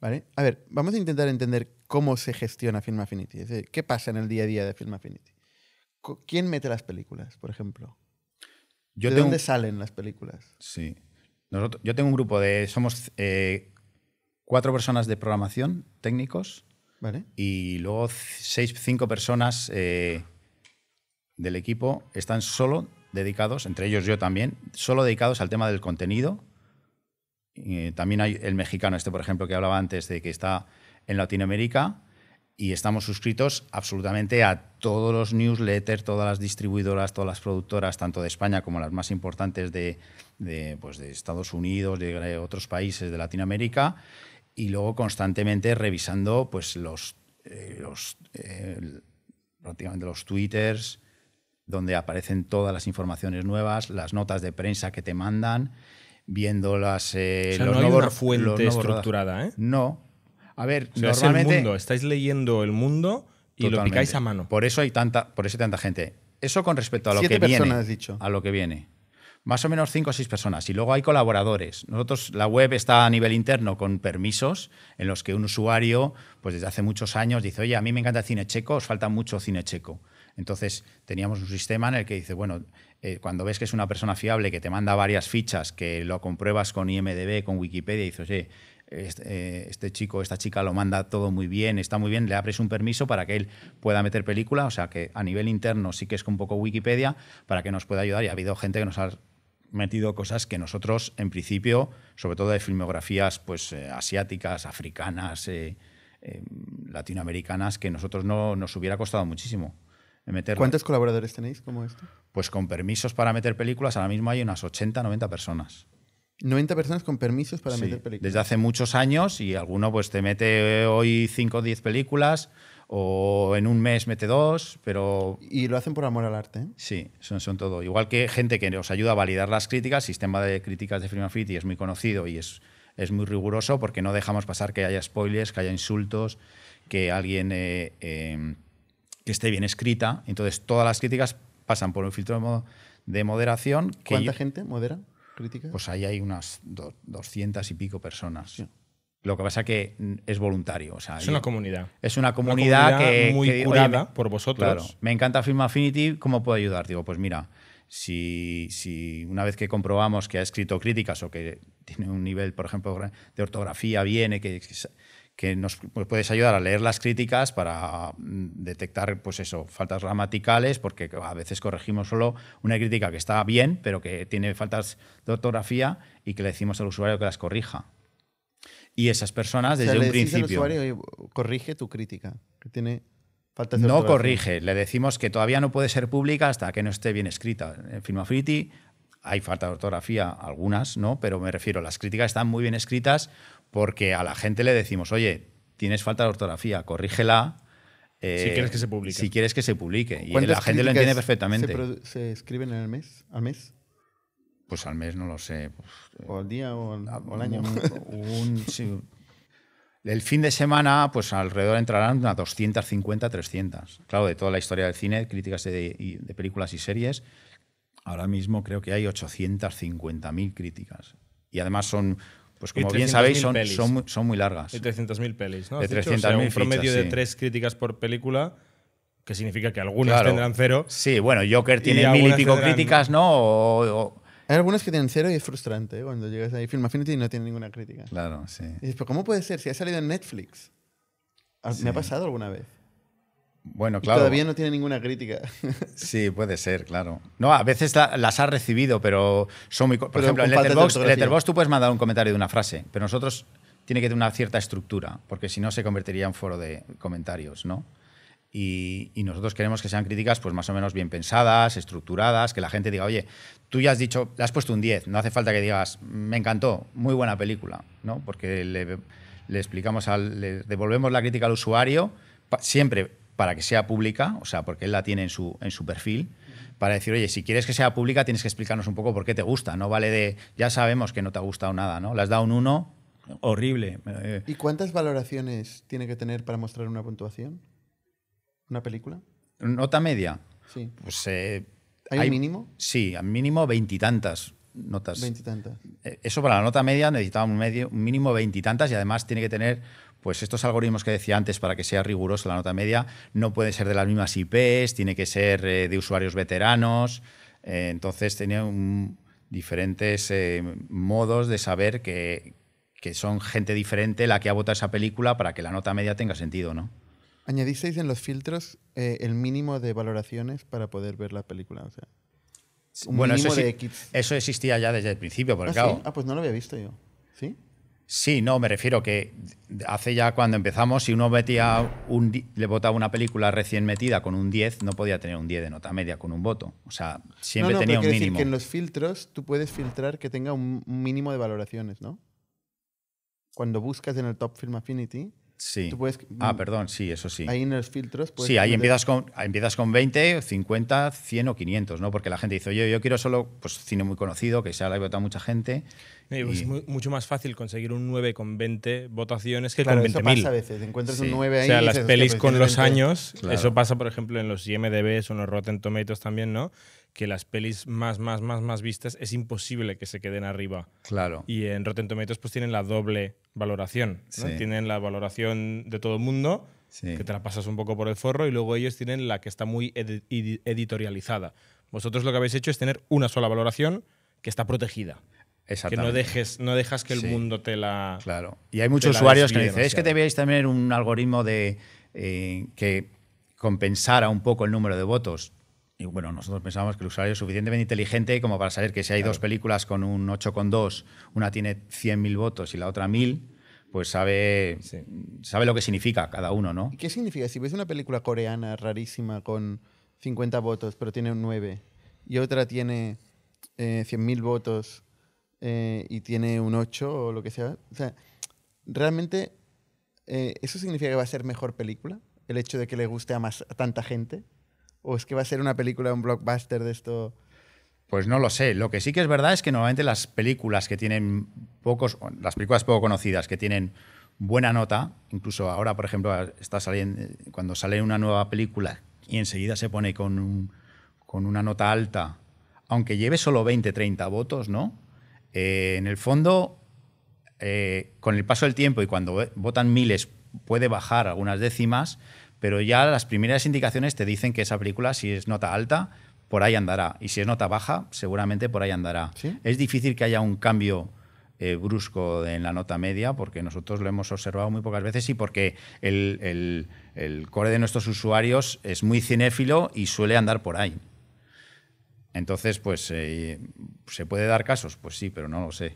Vale. A ver, vamos a intentar entender cómo se gestiona Film Affinity. Es decir, ¿Qué pasa en el día a día de Film Affinity? ¿Quién mete las películas, por ejemplo? ¿De dónde salen las películas? Sí. yo tengo un grupo de. Somos eh, cuatro personas de programación técnicos. Vale. Y luego seis, cinco personas eh, del equipo están solo dedicados, entre ellos yo también, solo dedicados al tema del contenido. Eh, también hay el mexicano, este por ejemplo, que hablaba antes de que está en Latinoamérica y estamos suscritos absolutamente a todos los newsletters, todas las distribuidoras, todas las productoras, tanto de España como las más importantes de, pues, Estados Unidos, de otros países de Latinoamérica, y luego constantemente revisando pues, los, eh, los eh, prácticamente los twitters, donde aparecen todas las informaciones nuevas, las notas de prensa que te mandan, viendo las, eh, o sea, no hay una fuente estructurada, ¿eh? No. A ver, normalmente estáis leyendo el mundo y lo picáis a mano. Por eso hay tanta, por eso tanta gente. Eso con respecto a lo Siete que personas, viene, has dicho. a lo que viene. Más o menos cinco o seis personas. Y luego hay colaboradores. Nosotros, la web está a nivel interno con permisos en los que un usuario, pues desde hace muchos años, dice, oye, a mí me encanta el cine checo, os falta mucho cine checo entonces teníamos un sistema en el que dice, bueno, eh, cuando ves que es una persona fiable, que te manda varias fichas, que lo compruebas con IMDB, con Wikipedia, y dices, oye, este, eh, este, chico, esta chica lo manda todo muy bien, está muy bien, le abres un permiso para que él pueda meter película, o sea que a nivel interno sí que es un poco Wikipedia para que nos pueda ayudar y ha habido gente que nos ha metido cosas que nosotros en principio, sobre todo de filmografías pues eh, asiáticas, africanas, latinoamericanas, que nosotros no nos hubiera costado muchísimo. ¿Cuántos colaboradores tenéis como esto? Pues con permisos para meter películas, ahora mismo hay unas 80, 90 personas. 90 personas con permisos para meter películas. Desde hace muchos años y alguno pues te mete hoy 5 o 10 películas o en un mes mete dos, pero... Y lo hacen por amor al arte. ¿eh? Sí, son, todo. Igual que gente que os ayuda a validar las críticas, sistema de críticas de FilmAffinity es muy conocido y es, es muy riguroso porque no dejamos pasar que haya spoilers, que haya insultos, que alguien... Eh, em, que esté bien escrita. Entonces, todas las críticas pasan por un filtro de moderación. ¿Cuánta gente modera críticas? Pues ahí hay unas doscientas 200 y pico personas. Lo que pasa que es voluntario. es una comunidad. Es una comunidad, una comunidad Muy curada por vosotros. me encanta Film Affinity, ¿cómo puedo ayudar? Digo, pues mira, si, una vez que comprobamos que ha escrito críticas o que tiene un nivel, por ejemplo, de ortografía viene… que, que nos pues, puedes ayudar a leer las críticas para mm, detectar, pues eso, faltas gramaticales, porque a veces corregimos solo una crítica que está bien, pero que tiene faltas de ortografía y que le decimos al usuario que las corrija. Y esas personas desde un principio. Al usuario, corrige tu crítica, que tiene faltas de No corrige, le decimos que todavía no puede ser pública hasta que no esté bien escrita. En Filmafriti hay falta de ortografía, algunas, ¿no? Pero me refiero, las críticas están muy bien escritas porque a la gente le decimos, oye, tienes falta de ortografía, corrígela. Eh, si quieres que se publique. Si quieres que se publique. Y la gente lo entiende perfectamente. ¿Se, escriben en el mes, al mes? Pues al mes no lo sé. o al día o al, año. [LAUGHS] El fin de semana, pues alrededor entrarán unas 250, 300. Claro, de toda la historia del cine, críticas de, de películas y series, ahora mismo creo que hay 850.000 críticas. Y además son pues como bien sabéis, son, son, muy largas. De 300.000 pelis, ¿no? De Un promedio de tres críticas por película, que significa que algunas tendrán cero. Sí, bueno, Joker tiene mil y pico críticas, ¿no? Hay algunas que tienen cero y es frustrante ¿eh? cuando llegas ahí. Film Affinity no tiene ninguna crítica. Claro, sí. Y cómo puede ser? Si ha salido en Netflix. Ah, me ha pasado alguna vez claro. Y todavía no tiene ninguna crítica. [LAUGHS] Sí, puede ser, claro. No, a veces las has recibido, pero son muy. Por ejemplo, en Letterboxd, Letterbox tú puedes mandar un comentario de una frase, pero nosotros tiene que tener una cierta estructura, porque si no se convertiría en foro de comentarios, ¿no? Y, nosotros queremos que sean críticas pues más o menos bien pensadas, estructuradas, que la gente diga, oye, tú ya has dicho, le has puesto un 10, no hace falta que digas, me encantó, muy buena película, ¿no? Porque le, explicamos, al, le devolvemos la crítica al usuario, siempre para que sea pública, o sea, porque él la tiene en su, en su perfil, para decir, oye, si quieres que sea pública tienes que explicarnos un poco por qué te gusta, no vale de, ya sabemos que no te ha gustado nada, ¿no? Le has dado un uno horrible. Eh". ¿Y cuántas valoraciones tiene que tener para mostrar una puntuación? ¿Una película? Nota media. Sí. Pues, eh, ¿Hay, mínimo? Sí, al mínimo veintitantas notas. Veintitantas. Eh, eso para la nota media necesitaba un, medio, un mínimo veintitantas y además tiene que tener pues estos algoritmos que decía antes, para que sea riguroso la nota media, no puede ser de las mismas IPs, tiene que ser eh, de usuarios veteranos. Eh, entonces, tenía diferentes eh, modos de saber que, son gente diferente la que ha votado esa película para que la nota media tenga sentido, ¿no? Añadisteis en los filtros el mínimo de valoraciones para poder ver la película. bueno, eso, eso existía ya desde el principio, por el ¿Ah, ah, pues no lo había visto yo. ¿Sí? Sí, no, me refiero que hace ya cuando empezamos, si uno metía un, le votaba una película recién metida con un 10, no podía tener un 10 de nota media con un voto. O sea, siempre tenía un mínimo. Decir que en los filtros tú puedes filtrar que tenga un mínimo de valoraciones, ¿no? Cuando buscas en el Top Film Affinity, Sí. ah, perdón, sí, eso sí. Ahí en los filtros. Puedes sí, ahí empiezas con, empiezas con 20, 50, 100 o 500, ¿no? Porque la gente dice, oye, yo quiero solo pues, cine muy conocido, que sea la votado mucha gente. Es mucho más fácil conseguir un 9 con 20 votaciones que claro, con 20.000. pasa a veces, encuentras un 9 ahí. O sea, las pelis pues, con los años, eso pasa, por ejemplo, en los IMDBs o en los Rotten Tomatoes también, ¿no? que las pelis más, más, más, más vistas es imposible que se queden arriba. Claro. Y en Rotten Tomatoes pues tienen la doble valoración. Tienen la valoración de todo el mundo, que te la pasas un poco por el forro, y luego ellos tienen la que está muy editorializada. Vosotros lo que habéis hecho es tener una sola valoración que está protegida. Que no dejes, no dejas que el mundo te la. Claro. Y hay muchos usuarios que dicen, es que debíais tener un algoritmo de eh, que compensara un poco el número de votos y bueno, nosotros pensábamos que el usuario es suficientemente inteligente como para saber que si hay dos películas con un 8,2, una tiene 100.000 votos y la otra 1.000, pues sabe, sabe lo que significa cada uno, ¿no? ¿Qué significa? Si ves una película coreana rarísima con 50 votos, pero tiene un 9, y otra tiene 100.000 eh, votos eh, y tiene un 8 o lo que sea, sea, realmente, eh, ¿eso significa que va a ser mejor película? El hecho de que le guste a, más, a tanta gente. ¿O es que va a ser una película, un blockbuster de esto? Pues no lo sé. Lo que sí que es verdad es que normalmente las películas que tienen pocos, las películas poco conocidas que tienen buena nota, incluso ahora, por ejemplo, está saliendo, cuando sale una nueva película y enseguida se pone con, una nota alta, aunque lleve solo 20, 30 votos, ¿no? Eh, en el fondo, eh, con el paso del tiempo y cuando votan miles, puede bajar algunas décimas, pero ya las primeras indicaciones te dicen que esa película, si es nota alta, por ahí andará. Y si es nota baja, seguramente por ahí andará. Es difícil que haya un cambio eh, brusco en la nota media, porque nosotros lo hemos observado muy pocas veces y porque el, core de nuestros usuarios es muy cinéfilo y suele andar por ahí. Entonces, pues, eh, ¿se puede dar casos? Pues sí, pero no lo sé.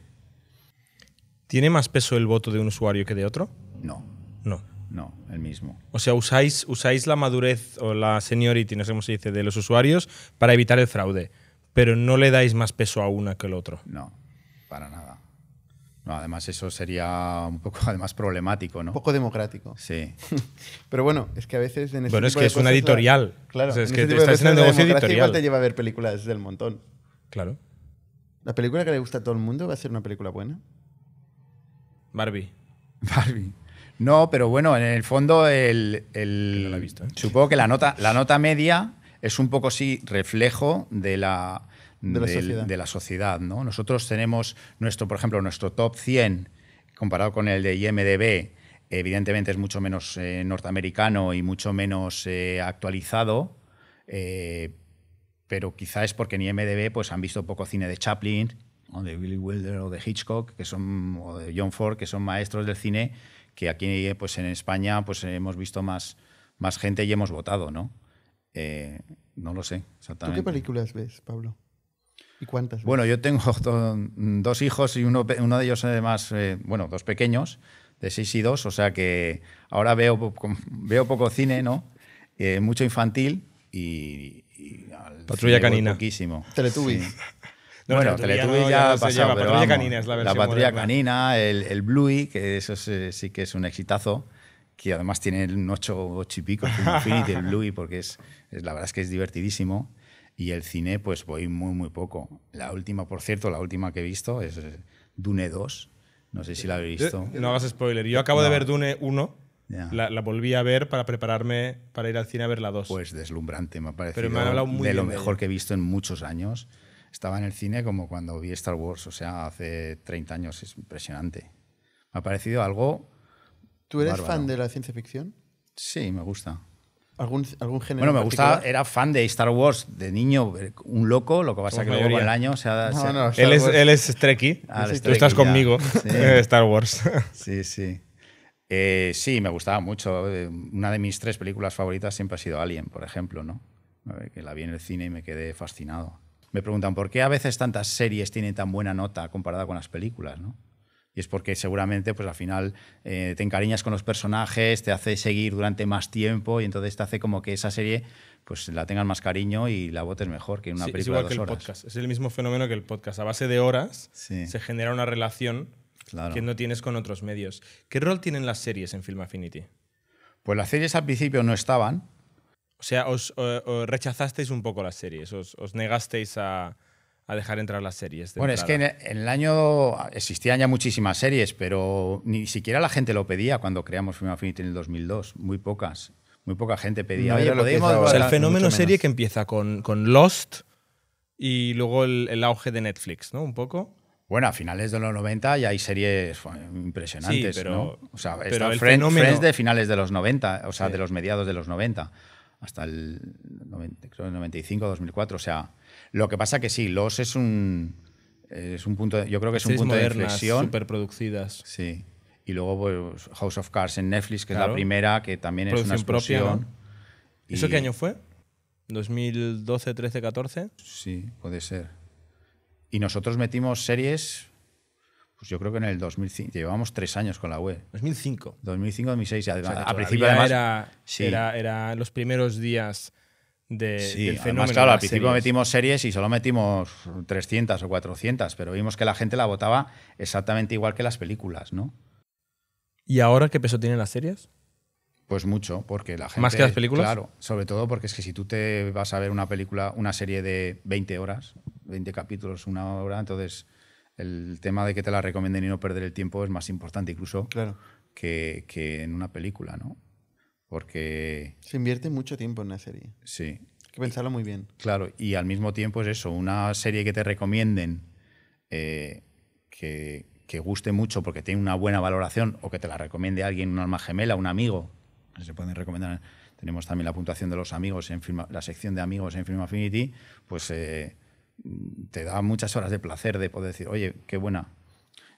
¿Tiene más peso el voto de un usuario que de otro? No. No no, el mismo. O sea, usáis, usáis la madurez o la seniority, no sé cómo se dice, de los usuarios para evitar el fraude, pero no le dais más peso a una que al otro. No, para nada. además eso sería un poco [LAUGHS] además problemático, ¿no? Un poco democrático. Sí. [LAUGHS] pero bueno, es que a veces este Bueno, es que es una editorial. Claro, es que este estás en el negocio editorial. Igual te lleva a ver películas del montón. Claro. ¿La película que le gusta a todo el mundo va a ser una película buena? Barbie. [LAUGHS] Barbie. No, pero bueno, en el fondo, ¿eh? supongo que la nota, la nota media es un poco sí reflejo de la, de sociedad. ¿no? Nosotros tenemos, nuestro, por ejemplo, nuestro top 100 comparado con el de IMDB, evidentemente es mucho menos eh, norteamericano y mucho menos eh, actualizado, pero quizá es porque en IMDB pues, han visto poco cine de Chaplin, o de Billy Wilder, o de Hitchcock, que son, o de John Ford, que son maestros del cine que aquí pues, en España pues, hemos visto más, más gente y hemos votado, ¿no? Eh, no lo sé exactamente. ¿Tú qué películas ves, Pablo? ¿Y cuántas? Bueno, yo tengo [LAUGHS] dos hijos y uno, uno de ellos además, eh, eh, bueno, dos pequeños, de seis y dos o sea que ahora veo, veo poco cine, ¿no? mucho infantil y... y Patrulla canina. Teletubbies bueno, Teletubbies ya, pasado, pero Patrulla Canina es la versión La Patrulla Canina, el, el Bluey, que eso sí que es un exitazo que además tiene un 8, y pico, Infinity, el Bluey, porque es, es, la verdad es que es divertidísimo. Y el cine, pues voy muy, muy poco. La última, por cierto, la última que he visto es eh, Dune 2. No sé si la he visto. Eh, no hagas spoiler. Yo acabo de ver Dune 1. La, volví a ver para prepararme para ir al cine a ver la 2. Pues deslumbrante, me ha parecido. de lo mejor que he visto en muchos años estaba en el cine como cuando vi Star Wars, o sea, hace 30 años, es impresionante. Me ha parecido algo... ¿Tú eres fan de la ciencia ficción? Sí, me gusta. ¿Algún, algún género? Bueno, me gusta, era fan de Star Wars de niño, un loco, lo que pasa a que el año se él, es, él, tú estás conmigo, Star Wars. [LAUGHS] Sí, sí. Eh, sí, me gustaba mucho. Una de mis tres películas favoritas siempre ha sido Alien, por ejemplo, ¿no? Que la vi en el cine y me quedé fascinado me preguntan por qué a veces tantas series tienen tan buena nota comparada con las películas, ¿no? Y es porque seguramente, pues al final eh, te encariñas con los personajes, te hace seguir durante más tiempo y entonces te hace como que esa serie pues la tengas más cariño y la votes mejor que una película es igual de que el podcast. Es el mismo fenómeno que el podcast. A base de horas se genera una relación que no tienes con otros medios. ¿Qué rol tienen las series en Film Affinity? Pues las series al principio no estaban, o sea, os, rechazasteis un poco las series, os, os negasteis a, a dejar entrar las series. Bueno, es que en el año existían ya muchísimas series, pero ni siquiera la gente lo pedía cuando creamos Film Affinity en el 2002, muy pocas. Muy poca gente pedía. O sea, el fenómeno serie que empieza con, con Lost y luego el, auge de Netflix, ¿no? Un poco. Bueno, a finales de los 90 ya hay series impresionantes, pero, ¿no? O sea, el Friends, de finales de los 90, o sea, de los mediados de los 90 hasta el 95, 2004. O sea, lo que pasa que sí, LOS es un, es un punto, yo creo que es un punto de de inflexión. superproducidas. Sí. Y luego pues, House of Cards en Netflix, que es la primera, que también es una explosión. y ¿Eso qué año fue? ¿2012, 13, 14? Sí, puede ser. Y nosotros metimos series pues yo creo que en el 2005, llevamos tres años con la web. 2005. 2005, 2006. a principio además. Era, era, los primeros días de, sí, del fenómeno. claro, al principio metimos series y solo metimos 300 o 400, pero vimos que la gente la votaba exactamente igual que las películas, ¿no? ¿Y ahora qué peso tienen las series? Pues mucho, porque la gente. ¿Más que las películas? Claro, sobre todo porque es que si tú te vas a ver una película, una serie de 20 horas, 20 capítulos, una hora, entonces el tema de que te la recomienden y no perder el tiempo es más importante incluso que, en una película, ¿no? Porque... Se invierte mucho tiempo en una serie. Sí. Hay que pensarlo muy bien. Claro, y al mismo tiempo es eso, una serie que te recomienden eh, que, guste mucho porque tiene una buena valoración o que te la recomiende alguien, un alma gemela, un amigo. Se pueden recomendar. Tenemos también la puntuación de los amigos en la sección de amigos en Film Affinity. Pues eh, te da muchas horas de placer de poder decir, oye, qué buena.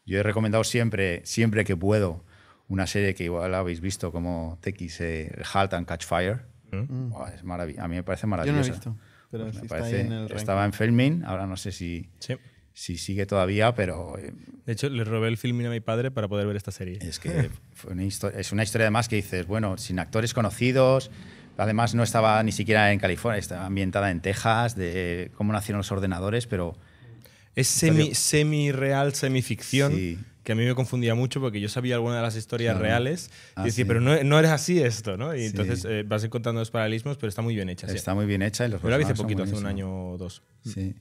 Yo he recomendado siempre, siempre que puedo, una serie que igual habéis visto como TX, eh, Halt and Catch Fire. Oh, a mí me parece maravillosa. Estaba en filming, ahora no sé si, si sigue todavía, pero... Eh, de hecho, le robé el Filmin a mi padre para poder ver esta serie. Es que una es una historia además que dices, bueno, sin actores conocidos, Además, no estaba ni siquiera en California, estaba ambientada en Texas, de cómo nacieron los ordenadores, pero... Es semi, semi real, semi-ficción, Que a mí me confundía mucho porque yo sabía alguna de las historias reales y ah, decía, pero no, no, eres así esto, ¿no? Y entonces eh, vas encontrando los paralelismos, pero está muy bien hecha. Está muy bien hecha. Y los yo la poquito, hace un año o dos. Sí.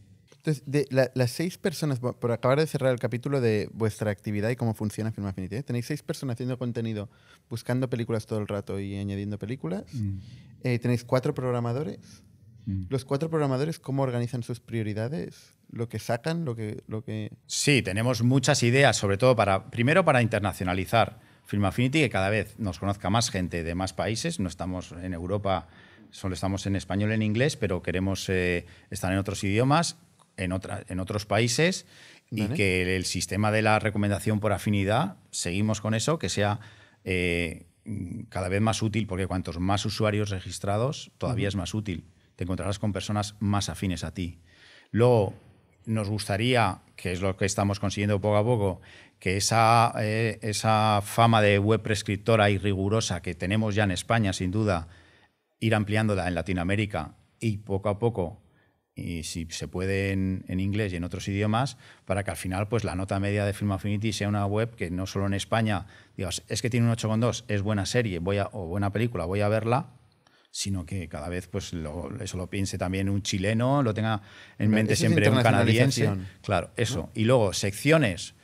Entonces, de las seis personas, por acabar de cerrar el capítulo de vuestra actividad y cómo funciona Film Affinity, ¿eh? tenéis seis personas haciendo contenido, buscando películas todo el rato y añadiendo películas. Mm. Eh, tenéis cuatro programadores. Mm. ¿Los cuatro programadores cómo organizan sus prioridades? ¿Lo que sacan? Lo que, lo que... Sí, tenemos muchas ideas, sobre todo para, primero para internacionalizar Film Affinity, que cada vez nos conozca más gente de más países. No estamos en Europa solo estamos en español y en inglés, pero queremos eh, estar en otros idiomas en, otros países y que el sistema de la recomendación por afinidad, seguimos con eso, que sea eh, cada vez más útil, porque cuantos más usuarios registrados, todavía es más útil. Te encontrarás con personas más afines a ti. Luego, nos gustaría, que es lo que estamos consiguiendo poco a poco, que esa, eh, esa fama de web prescriptora y rigurosa que tenemos ya en España, sin duda, ir ampliándola en Latinoamérica y poco a poco y si se puede en, inglés y en otros idiomas, para que al final pues, la nota media de Film Affinity sea una web que no solo en España digas, es que tiene un 8,2, es buena serie voy a, o buena película, voy a verla, sino que cada vez pues, eso lo piense también un chileno, lo tenga en mente siempre un canadiense. Claro, eso. Y luego, secciones,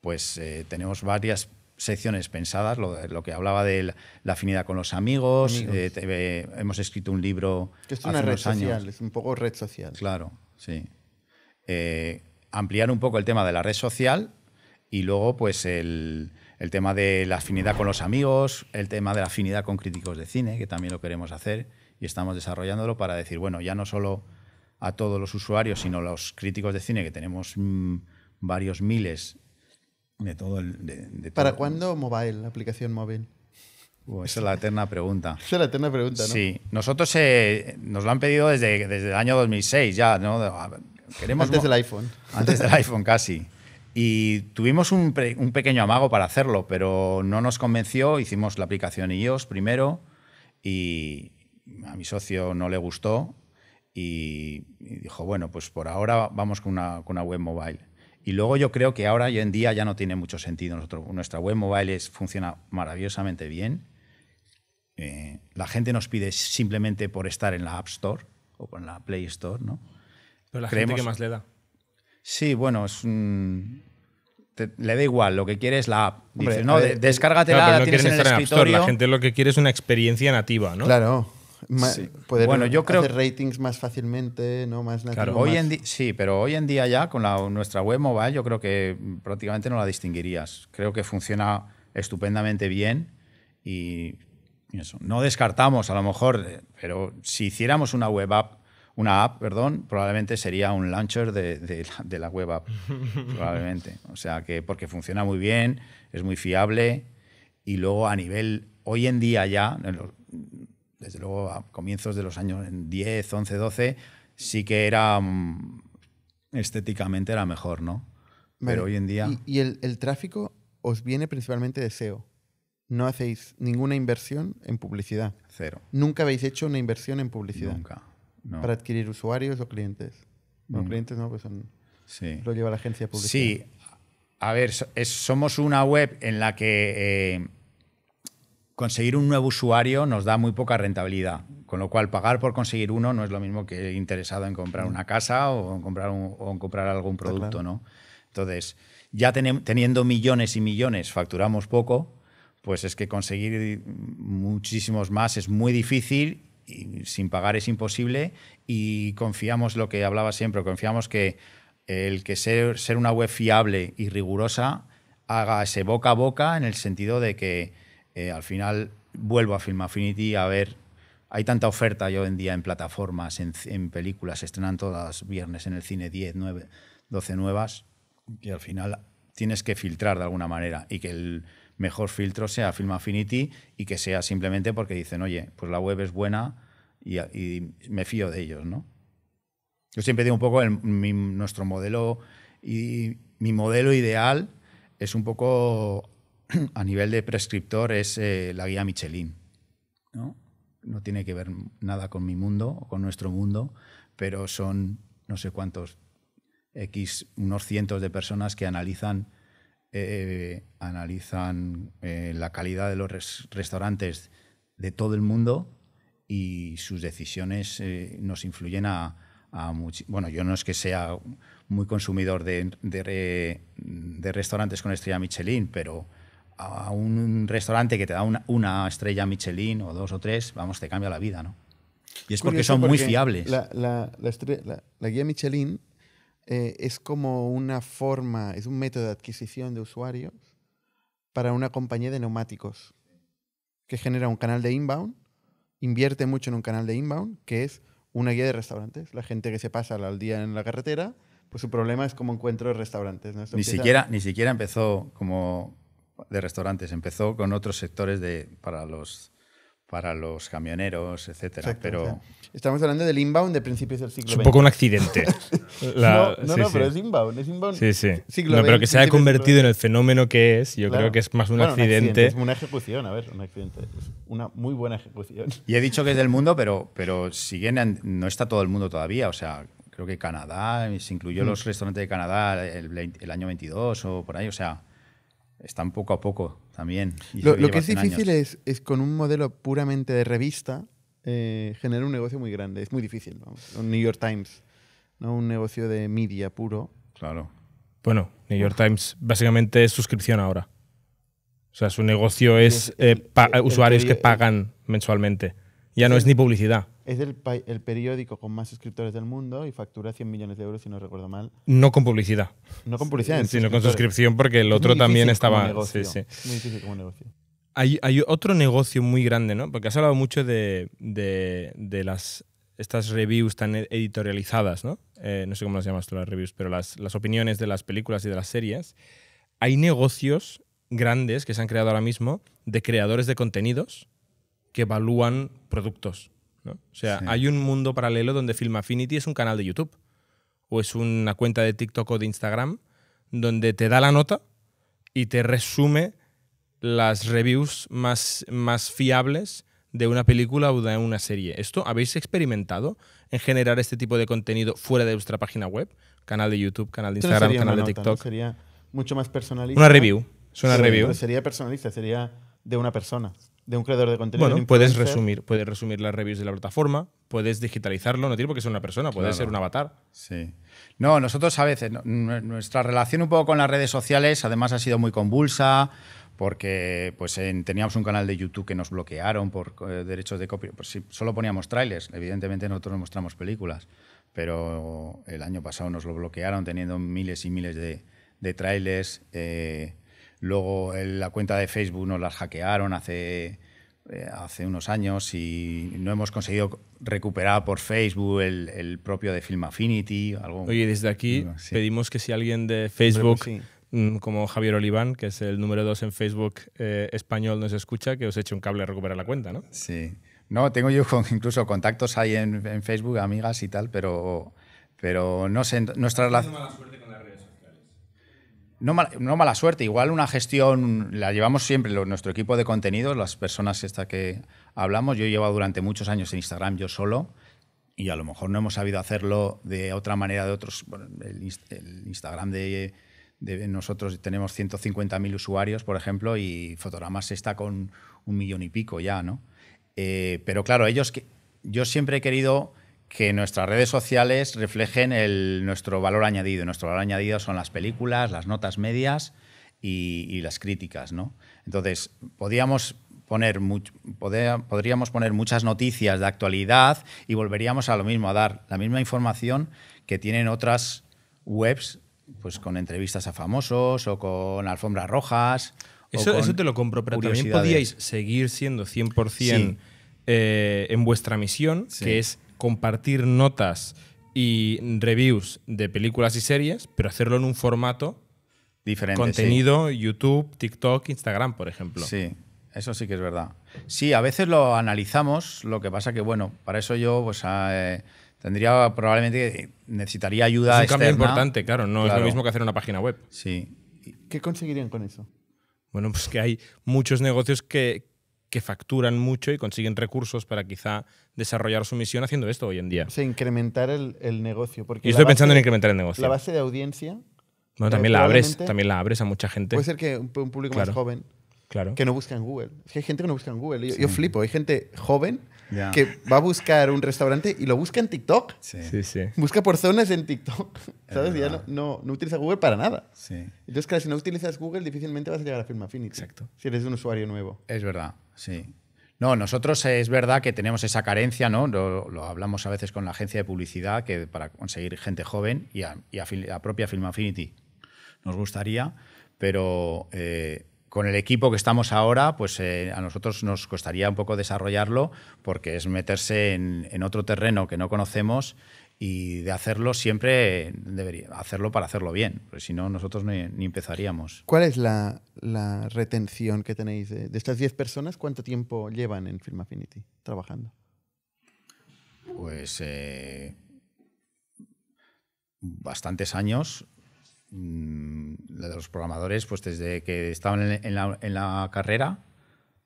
pues eh, tenemos varias secciones pensadas, lo, que hablaba de la, afinidad con los amigos, eh, hemos escrito un libro. Que es una red social, es un poco red social. Claro, sí. Eh, ampliar un poco el tema de la red social y luego pues el, tema de la afinidad con los amigos, el tema de la afinidad con críticos de cine, que también lo queremos hacer y estamos desarrollándolo para decir, bueno, ya no solo a todos los usuarios, sino a los críticos de cine que tenemos mm, varios miles ¿Para cuándo mobile, la aplicación móvil? esa es la eterna pregunta. [LAUGHS] esa es la eterna pregunta, ¿no? Sí, nosotros eh, nos lo han pedido desde, desde el año 2006 ya, ¿no? Queremos antes del iPhone. [LAUGHS] Antes del iPhone casi. Y tuvimos un, pequeño amago para hacerlo, pero no nos convenció. Hicimos la aplicación iOS primero y a mi socio no le gustó y, dijo, bueno, pues por ahora vamos con una, con una web mobile. Y luego yo creo que ahora, hoy en día, ya no tiene mucho sentido. Nosotros, nuestra web mobile funciona maravillosamente bien. Eh, la gente nos pide simplemente por estar en la App Store o en la Play Store, ¿no? Pero la gente que más le da. Sí, bueno, es le da igual, lo que quiere es la app. Dice, no, descárgatela, la la gente lo que quiere es una experiencia nativa, ¿no? Claro. Poder bueno, yo hacer ratings más fácilmente, ¿no? Más hoy En Sí, pero hoy en día ya con nuestra web mobile yo creo que prácticamente no la distinguirías. Creo que funciona estupendamente bien y eso. No descartamos a lo mejor, eh, pero si hiciéramos una web app, una app, perdón, probablemente sería un launcher de, la web app, probablemente. O sea que porque funciona muy bien, es muy fiable y luego a nivel hoy en día ya desde luego a comienzos de los años 10, 11, 12, sí que era mm, estéticamente era mejor, ¿no? Pero hoy en día... ¿Y, el, el, tráfico os viene principalmente de SEO? No hacéis ninguna inversión en publicidad. Cero. Nunca habéis hecho una inversión en publicidad. Nunca. Para adquirir usuarios o clientes. Los clientes no, pues son... Sí. Lo lleva la agencia publicitaria. Sí. A ver, somos una web en la que... Eh, conseguir un nuevo usuario nos da muy poca rentabilidad, con lo cual pagar por conseguir uno no es lo mismo que interesado en comprar una casa o en comprar, o comprar algún producto, ¿no? Entonces, ya teniendo millones y millones, facturamos poco, pues es que conseguir muchísimos más es muy difícil y sin pagar es imposible y confiamos lo que hablaba siempre, confiamos que el que ser, ser una web fiable y rigurosa haga ese boca a boca en el sentido de que eh, al final vuelvo a Film Affinity a ver. Hay tanta oferta hoy en día en plataformas, en, películas, estrenan todas viernes en el cine 10, 9, 12 nuevas, y al final tienes que filtrar de alguna manera y que el mejor filtro sea Film Affinity y que sea simplemente porque dicen, oye, pues la web es buena y, me fío de ellos, ¿no? Yo siempre digo un poco nuestro modelo y mi modelo ideal es un poco [CLEARS THROAT] a nivel de prescriptor es eh, la guía Michelin. ¿no? ¿no? tiene que ver nada con mi mundo o con nuestro mundo, pero son no sé cuántos X, unos cientos de personas que analizan, eh, analizan eh, la calidad de los restaurantes de todo el mundo y sus decisiones nos influyen a, bueno, yo no es que sea muy consumidor de, de restaurantes con estrella Michelin, pero a un restaurante que te da una, estrella Michelin o dos o tres, vamos, te cambia la vida, ¿no? Y es porque son muy fiables. La, guía Michelin eh, es como una forma, es un método de adquisición de usuarios para una compañía de neumáticos que genera un canal de inbound, invierte mucho en un canal de inbound, que es una guía de restaurantes. La gente que se pasa al día en la carretera, pues su problema es cómo encuentro restaurantes. Ni, siquiera, ni siquiera empezó como de restaurantes, empezó con otros sectores de, para los para los camioneros, etcétera. pero estamos hablando del inbound de principios del siglo XX. Es un poco un accidente. [LAUGHS] no, no, pero es inbound, es inbound. Sí, sí. pero que se haya convertido en el fenómeno que es, yo creo que es más un, accidente. Es una ejecución, a ver, un accidente. una muy buena ejecución. Y he dicho que es del mundo, pero, pero siguen, no está todo el mundo todavía. O sea, creo que Canadá, se incluyó mm. los restaurantes de Canadá el año 22 o por ahí. O sea, están poco a poco también. Lo, que es difícil es, con un modelo puramente de revista eh, generar un negocio muy grande. Es muy difícil. Un New York Times, ¿no? un negocio de media puro. Claro. Bueno, New York Times básicamente es suscripción ahora. O sea, su negocio es, eh, usuarios que pagan mensualmente. Ya no es ni publicidad. Es el, el, periódico con más suscriptores del mundo y factura 100 millones de euros, si no recuerdo mal. No con publicidad. No con publicidad. sino con suscripción, porque el otro también estaba. Muy difícil como negocio. Hay, otro negocio muy grande, ¿no? Porque has hablado mucho de, las, estas reviews tan e-, editorializadas, ¿no? Eh, no sé cómo las llamas tú las reviews, pero las, las opiniones de las películas y de las series. Hay negocios grandes que se han creado ahora mismo de creadores de contenidos que evalúan productos. O sea, hay un mundo paralelo donde Film Affinity es un canal de YouTube o es una cuenta de TikTok o de Instagram donde te da la nota y te resume las reviews más, más fiables de una película o de una serie. ¿Esto habéis experimentado en generar este tipo de contenido fuera de vuestra página web? Canal de YouTube, canal de Instagram, canal de TikTok. Sería mucho más personalizado. Una review. review. Sería personalista, sería de una persona de un creador de contenido. puedes resumir, puedes resumir las reviews de la plataforma, puedes digitalizarlo, no tiene por qué ser una persona, puede ser un avatar. Sí. No, nosotros a veces, nuestra relación un poco con las redes sociales además ha sido muy convulsa, porque pues teníamos un canal de YouTube que nos bloquearon por eh, derechos de copia. Pues solo poníamos trailers, evidentemente nosotros mostramos películas, pero el año pasado nos lo bloquearon teniendo miles y miles de, de trailers. Eh, Luego la cuenta de Facebook nos la hackearon hace, eh, hace unos años y no hemos conseguido recuperar por Facebook el, propio de Film Affinity. Algo, Oye, desde aquí pedimos que si alguien de pues Facebook... Mm, como Javier Oliván, que es el número dos en Facebook eh, español, nos escucha, que os eche un cable a recuperar la cuenta, ¿no? Sí. No, tengo yo incluso contactos ahí en, Facebook, amigas y tal, pero, pero no sé, nuestra relación... No mala, suerte, igual una gestión, la llevamos siempre, nuestro equipo de contenidos, las personas estas que hablamos, yo he llevado durante muchos años en Instagram yo solo y a lo mejor no hemos sabido hacerlo de otra manera, de otros, el, Instagram de, nosotros tenemos 150.000 usuarios, por ejemplo, y Fotogramas está con un millón y pico ya, ¿no? Eh, pero claro, ellos, que, yo siempre he querido que nuestras redes sociales reflejen el, nuestro valor añadido. Nuestro valor añadido son las películas, las notas medias y, las críticas. ¿no? Entonces, podíamos poner podríamos poner muchas noticias de actualidad y volveríamos a lo mismo, a dar la misma información que tienen otras webs pues con entrevistas a famosos o con alfombras rojas. Eso, eso te lo compro, pero también podíais seguir siendo 100% eh, en vuestra misión, que es compartir notas y reviews de películas y series, pero hacerlo en un formato diferente. Contenido, YouTube, TikTok, Instagram, por ejemplo. Sí, eso sí que es verdad. Sí, a veces lo analizamos, lo que pasa que, bueno, para eso yo pues, ah, eh, tendría probablemente, eh, necesitaría ayuda. Es un cambio importante, claro, no es lo mismo que hacer una página web. Sí. ¿Qué conseguirían con eso? Bueno, pues que hay muchos negocios que, que facturan mucho y consiguen recursos para quizá desarrollar su misión haciendo esto hoy en día. O sea, incrementar el, negocio. Porque y estoy pensando en incrementar el negocio. La base de audiencia. no también la abres, también la abres a mucha gente. Puede ser que un, público más joven. Claro. que no en Google. hay gente que no busca en Google. Yo, flipo. Hay gente joven que va a buscar un restaurante y lo busca en TikTok. Sí, sí. Busca por zonas en TikTok. [LAUGHS] ¿Sabes? ya no, utiliza Google para nada. Sí. Entonces, claro, si no utilizas Google, difícilmente vas a llegar a Firma Phoenix. Exacto. Si eres un usuario nuevo. Es verdad, sí. No, nosotros es verdad que tenemos esa carencia, ¿no? Lo, hablamos a veces con la agencia de publicidad que para conseguir gente joven y a, y propia Film Affinity nos gustaría, pero eh, con el equipo que estamos ahora, pues eh, a nosotros nos costaría un poco desarrollarlo porque es meterse en otro terreno que no conocemos y de hacerlo siempre debería hacerlo para hacerlo bien, porque si no nosotros ni, empezaríamos. ¿Cuál es la, retención que tenéis de, estas 10 personas? ¿Cuánto tiempo llevan en Film Affinity trabajando? Pues eh, bastantes años. Mm, de los programadores, pues desde que estaban en la, en la carrera.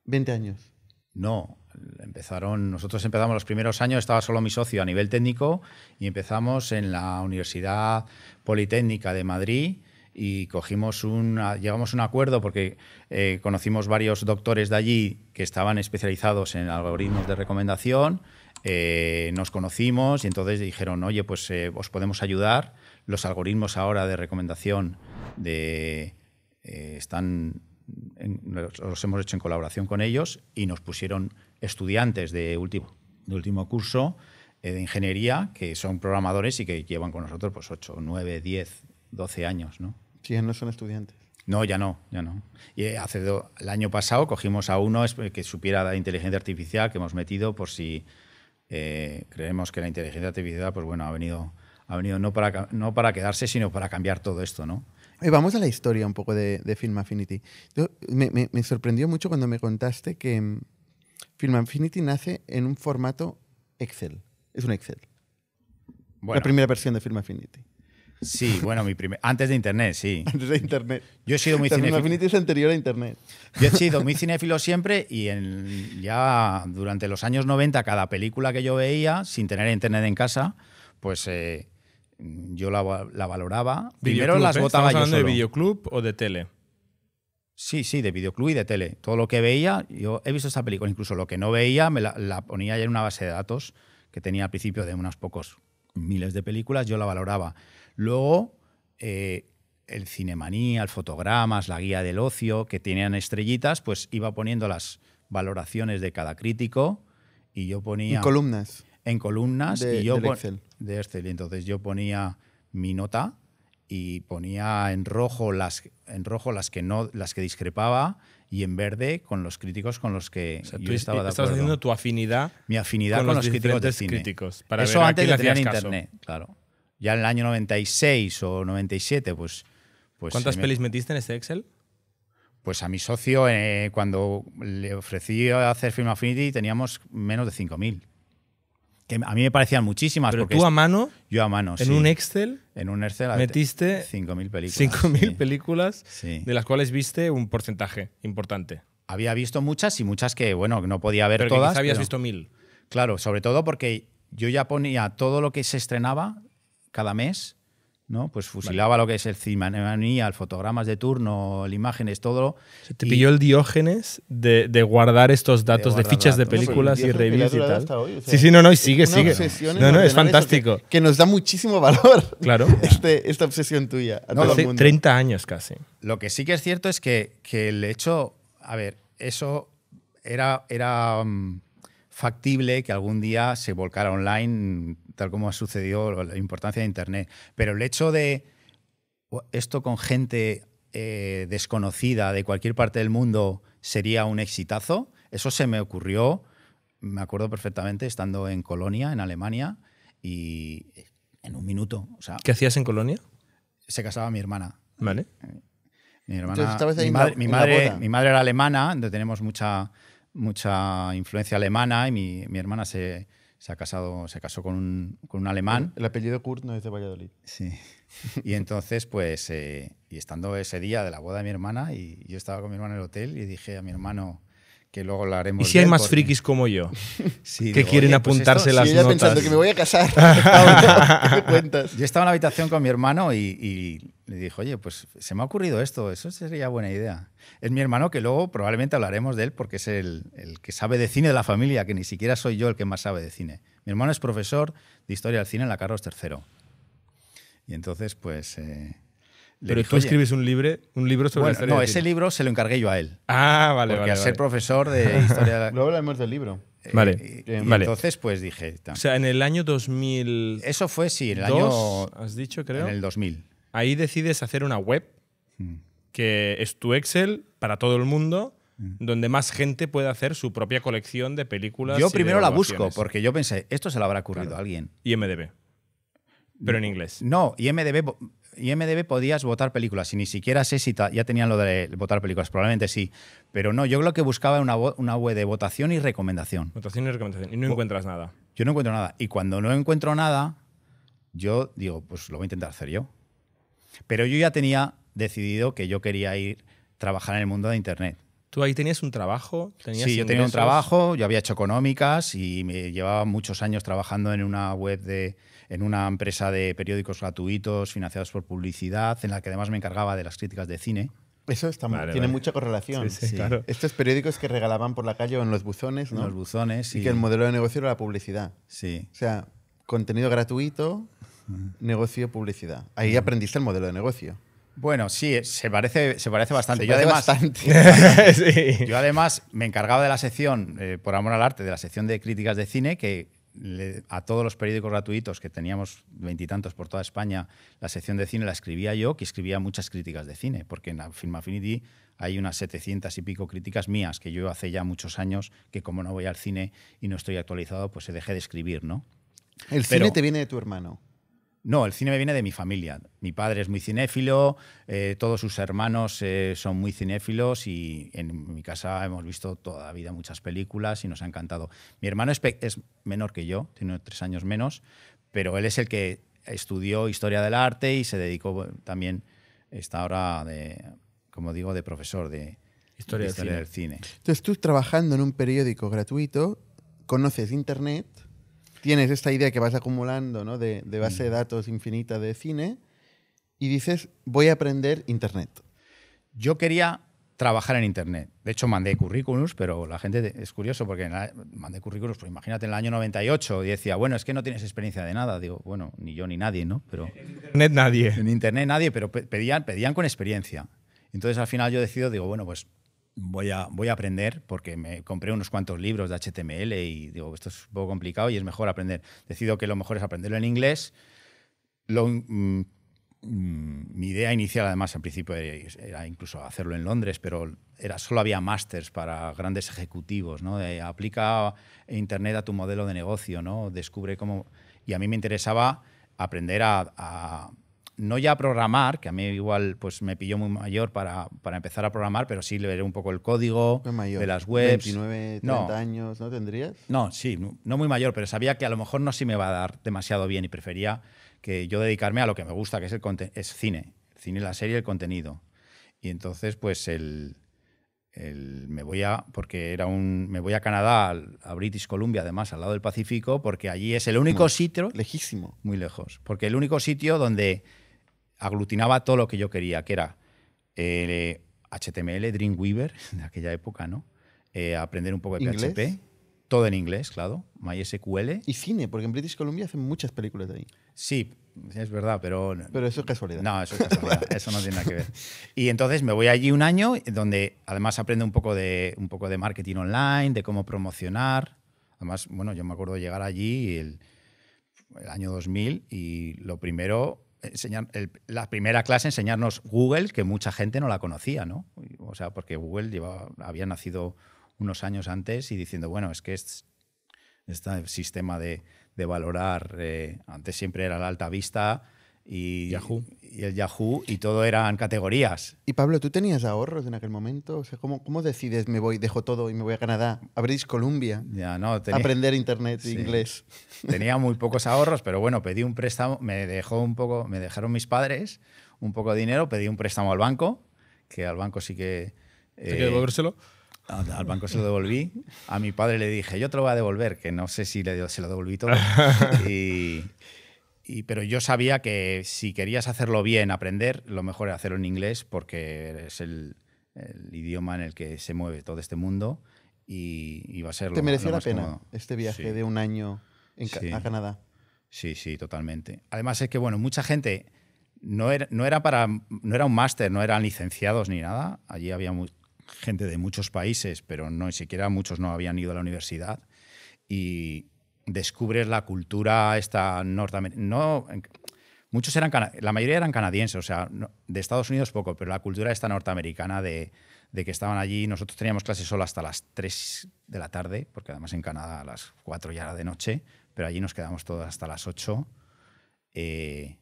¿20 años? No, empezaron, nosotros empezamos los primeros años, estaba solo mi socio a nivel técnico y empezamos en la Universidad Politécnica de Madrid y cogimos un, llegamos a un acuerdo porque eh, conocimos varios doctores de allí que estaban especializados en algoritmos de recomendación, eh, nos conocimos y entonces dijeron, oye, pues eh, os podemos ayudar, los algoritmos ahora de recomendación de, están los hemos hecho en colaboración con ellos y nos pusieron estudiantes de último, de último curso eh, de ingeniería que son programadores y que llevan con nosotros pues 8, 9, 10, 12 años. ¿no? ya no son estudiantes. No, ya no, ya no. Y eh, hace el año pasado cogimos a uno eh, que supiera la inteligencia artificial que hemos metido por si creemos que la inteligencia artificial, pues bueno, ha venido, ha venido no, para, no para quedarse, sino para cambiar todo esto, ¿no? vamos a la historia un poco de, de Film Affinity. me, sorprendió mucho cuando me contaste que, Film Infinity nace en un formato Excel. Es un Excel. La primera versión de firma Infinity. Sí, bueno, mi primer, antes de Internet, sí. [LAUGHS] Antes de Internet. Yo he sido muy cinéfilo. Film Infinity es anterior a Internet. Yo he sido muy [LAUGHS] cinéfilo siempre y en, ya durante los años 90 cada película que yo veía, sin tener Internet en casa, pues eh, yo la, valoraba. Primero las ¿eh? votaba yo solo. de videoclub o de tele? Sí, sí, de videoclub y de tele. Todo lo que veía, yo he visto esa película, incluso lo que no veía, me la, ponía ya en una base de datos que tenía al principio de unos pocos miles de películas, yo la valoraba. Luego, eh, el Cinemanía, el Fotogramas, la Guía del Ocio, que tenían estrellitas, pues iba poniendo las valoraciones de cada crítico y yo ponía... En columnas. En columnas. De, y yo Excel. De Excel. Entonces yo ponía mi nota y ponía en rojo las, en rojo las, que, no, las que discrepaba y en verde con los críticos con los que tú estaba de acuerdo. Estás tu afinidad. Mi afinidad con, los, críticos de cine. Eso antes de tener internet, claro. Ya en el año 96 o 97, pues. pues ¿Cuántas pelis metiste en este Excel? Pues a mi socio, eh, cuando le ofrecí hacer Film Affinity, teníamos menos de 5.000 que a mí me parecían muchísimas. Pero tú a mano. Yo a mano, En un Excel. En un Excel. Metiste. 5.000 películas. 5.000 películas, de las cuales viste un porcentaje importante. Había visto muchas y muchas que, bueno, no podía ver todas. Que habías visto mil. Claro, sobre todo porque yo ya ponía todo lo que se estrenaba cada mes ¿no? Pues fusilaba lo que es el cinemanía, el fotogramas de turno, el imágenes, todo. Se te pilló el Diógenes de, guardar estos datos de, fichas de películas y revistas y tal. sí, sí, no, no, y sigue, sigue. No, no, es fantástico. que, nos da muchísimo [LAUGHS] valor. Claro. Este, esta obsesión tuya. 30 años casi. Lo que sí que es cierto es que, el hecho. A ver, eso era. era mm, factible que algún día se volcara online tal como ha sucedido, la importancia de Internet. Pero el hecho de esto con gente eh, desconocida de cualquier parte del mundo sería un exitazo, eso se me ocurrió, me acuerdo perfectamente, estando en Colonia, en Alemania, y eh, en un minuto. ¿Qué hacías en Colonia? Se casaba mi hermana. Vale. Mi hermana. madre, era alemana, donde tenemos mucha, mucha influencia alemana y mi hermana se, se, ha casado, se casó con un, con un alemán. El, apellido Kurt no es de Valladolid. Sí. Y entonces, pues, eh, y estando ese día de la boda de mi hermana, y yo estaba con mi hermana en el hotel y dije a mi hermano, que luego la haremos. Y si hay más frikis como yo, [LAUGHS] sí, que quieren pues apuntarse las notas. Yo pensando que me voy a casar. [LAUGHS] [LAUGHS] cuentas? Yo estaba en la habitación con mi hermano y, y le dijo oye, pues se me ha ocurrido esto, eso sería buena idea. Es mi hermano que luego probablemente hablaremos de él porque es el, que sabe de cine de la familia, que ni siquiera soy yo el que más sabe de cine. Mi hermano es profesor de historia del cine en la Carlos III. Y entonces, pues... Eh, Pero tú escribes un, libro un libro sobre bueno, No, ese libro se lo encargué yo a él. Ah, vale, vale. Porque al ser profesor de [LAUGHS] historia Luego cine. Luego hablaremos del libro. Eh, vale. entonces, pues dije. O sea, en el año 2000. Eso fue, sí, en el año. Has dicho, creo. En el 2000. Ahí decides hacer una web hmm. que es tu Excel para todo el mundo hmm. donde más gente puede hacer su propia colección de películas. Yo primero la busco, porque yo pensé, esto se lo habrá ocurrido a alguien. IMDB. Pero en inglés. No, IMDB, IMDB podías votar películas, y ni siquiera sé si ya tenían lo de votar películas, probablemente sí. Pero no, yo lo que buscaba una, una web de votación y recomendación. Votación y recomendación, y no encuentras nada. Yo no encuentro nada. Y cuando no encuentro nada, yo digo, pues lo voy a intentar hacer yo. Pero yo ya tenía decidido que yo quería ir a trabajar en el mundo de Internet. ¿Tú ahí tenías un trabajo? sí, yo tenía un trabajo, yo había hecho económicas y me llevaba muchos años trabajando en una web de, en una empresa de periódicos gratuitos financiados por publicidad, en la que además me encargaba de las críticas de cine. Eso está tiene mucha correlación. Estos periódicos que regalaban por la calle o en los buzones, ¿no? En los buzones, Y que el modelo de negocio era la publicidad. Sí. O sea, contenido gratuito Mm. negocio, publicidad. Ahí mm. aprendiste el modelo de negocio. Bueno, sí, eh, se parece, se parece bastante. yo, además, [LAUGHS] [LAUGHS] yo además me encargaba de la sección, eh, por amor al arte, de la sección de críticas de cine, que a todos los periódicos gratuitos que teníamos veintitantos por toda España, la sección de cine la escribía yo, que escribía muchas críticas de cine, porque en la Film Affinity hay unas 700 y pico críticas mías, que yo hace ya muchos años, que como no voy al cine y no estoy actualizado, pues se dejé de escribir, ¿no? El cine te viene de tu hermano. No, el cine me viene de mi familia. Mi padre es muy cinéfilo, eh, todos sus hermanos eh, son muy cinéfilos y en mi casa hemos visto toda la vida muchas películas y nos ha encantado. Mi hermano es, menor que yo, tiene tres años menos, pero él es el que estudió historia del arte y se dedicó también, está ahora, de, como digo, de profesor de historia, del cine. Entonces tú trabajando en un periódico gratuito, conoces Internet tienes esta idea que vas acumulando de, base de datos infinita de cine y dices, voy a aprender Internet. Yo quería trabajar en Internet. De hecho, mandé currículums, pero la gente es curioso porque mandé currículums, pues imagínate, en el año 98 y decía, bueno, es que no tienes experiencia de nada. Digo, bueno, ni yo ni nadie, ¿no? Pero, en Internet nadie. En Internet nadie, pero pedían, pedían con experiencia. Entonces al final yo decido, digo, bueno, pues voy a, voy a aprender porque me compré unos cuantos libros de HTML y digo, esto es un poco complicado y es mejor aprender. Decido que lo mejor es aprenderlo en inglés. Mm, mm, mi idea inicial, además, al principio era incluso hacerlo en Londres, pero era, solo había másters para grandes ejecutivos, ¿no? De, aplica Internet a tu modelo de negocio, ¿no? Descubre cómo... Y a mí me interesaba aprender a no ya programar, que a mí igual pues me pilló muy mayor para, empezar a programar, pero sí veré un poco el código de las webs. 29, 30 años, ¿no tendrías? No, sí, no, muy mayor, pero sabía que a lo mejor no se me va a dar demasiado bien y prefería que yo dedicarme a lo que me gusta, que es el es cine, cine, la serie, el contenido. Y entonces pues el, me voy a porque era un me voy a Canadá, a British Columbia además, al lado del Pacífico, porque allí es el único sitio lejísimo, muy lejos, porque el único sitio donde aglutinaba todo lo que yo quería, que era HTML, eh, Dreamweaver, [LAUGHS] de aquella época, ¿no? Eh, aprender un poco de PHP. Todo en inglés, claro. MySQL. Y cine, porque en British Columbia hacen muchas películas de ahí. Sí, es verdad, pero... Pero eso es casualidad. No, eso es casualidad. [LAUGHS] eso no tiene nada que ver. Y entonces me voy allí un año donde además aprendo un poco de, un poco de marketing online, de cómo promocionar. Además, bueno, yo me acuerdo llegar allí el, el año 2000 y lo primero la primera clase enseñarnos Google, que mucha gente no la conocía, ¿no? O sea, porque Google había nacido unos años antes y diciendo, bueno, es que este sistema de, valorar, eh, antes siempre era la alta vista, y Yahoo. Y el Yahoo y todo eran categorías. Y Pablo, ¿tú tenías ahorros en aquel momento? O sea, ¿cómo, ¿cómo, decides me voy, dejo todo y me voy a Canadá, ¿Abrís Colombia? Ya, no, aprender internet inglés. [LAUGHS] Tenía muy pocos ahorros, pero bueno, pedí un préstamo, me dejó un poco, me dejaron mis padres un poco de dinero, pedí un préstamo al banco, que al banco sí que eh, que devolvérselo? Al banco se lo devolví. A mi padre le dije, yo te lo voy a devolver, que no sé si le, se lo devolví todo. [LAUGHS] y, pero yo sabía que si querías hacerlo bien, aprender, lo mejor era hacerlo en inglés porque es el, idioma en el que se mueve todo este mundo y, iba a ser ¿Te lo, mereció la pena este viaje de un año en a Canadá? Sí, sí, totalmente. Además es que, bueno, mucha gente no era, no era, para, no era un máster, no eran licenciados ni nada. Allí había gente de muchos países, pero no, ni siquiera muchos no habían ido a la universidad. Y, descubres la cultura esta norteamericana. No, muchos eran, la mayoría eran canadienses, o sea, de Estados Unidos poco, pero la cultura esta norteamericana de, que estaban allí. Nosotros teníamos clases solo hasta las 3 de la tarde, porque además en Canadá a las 4 ya era de noche, pero allí nos quedamos todos hasta las 8 eh,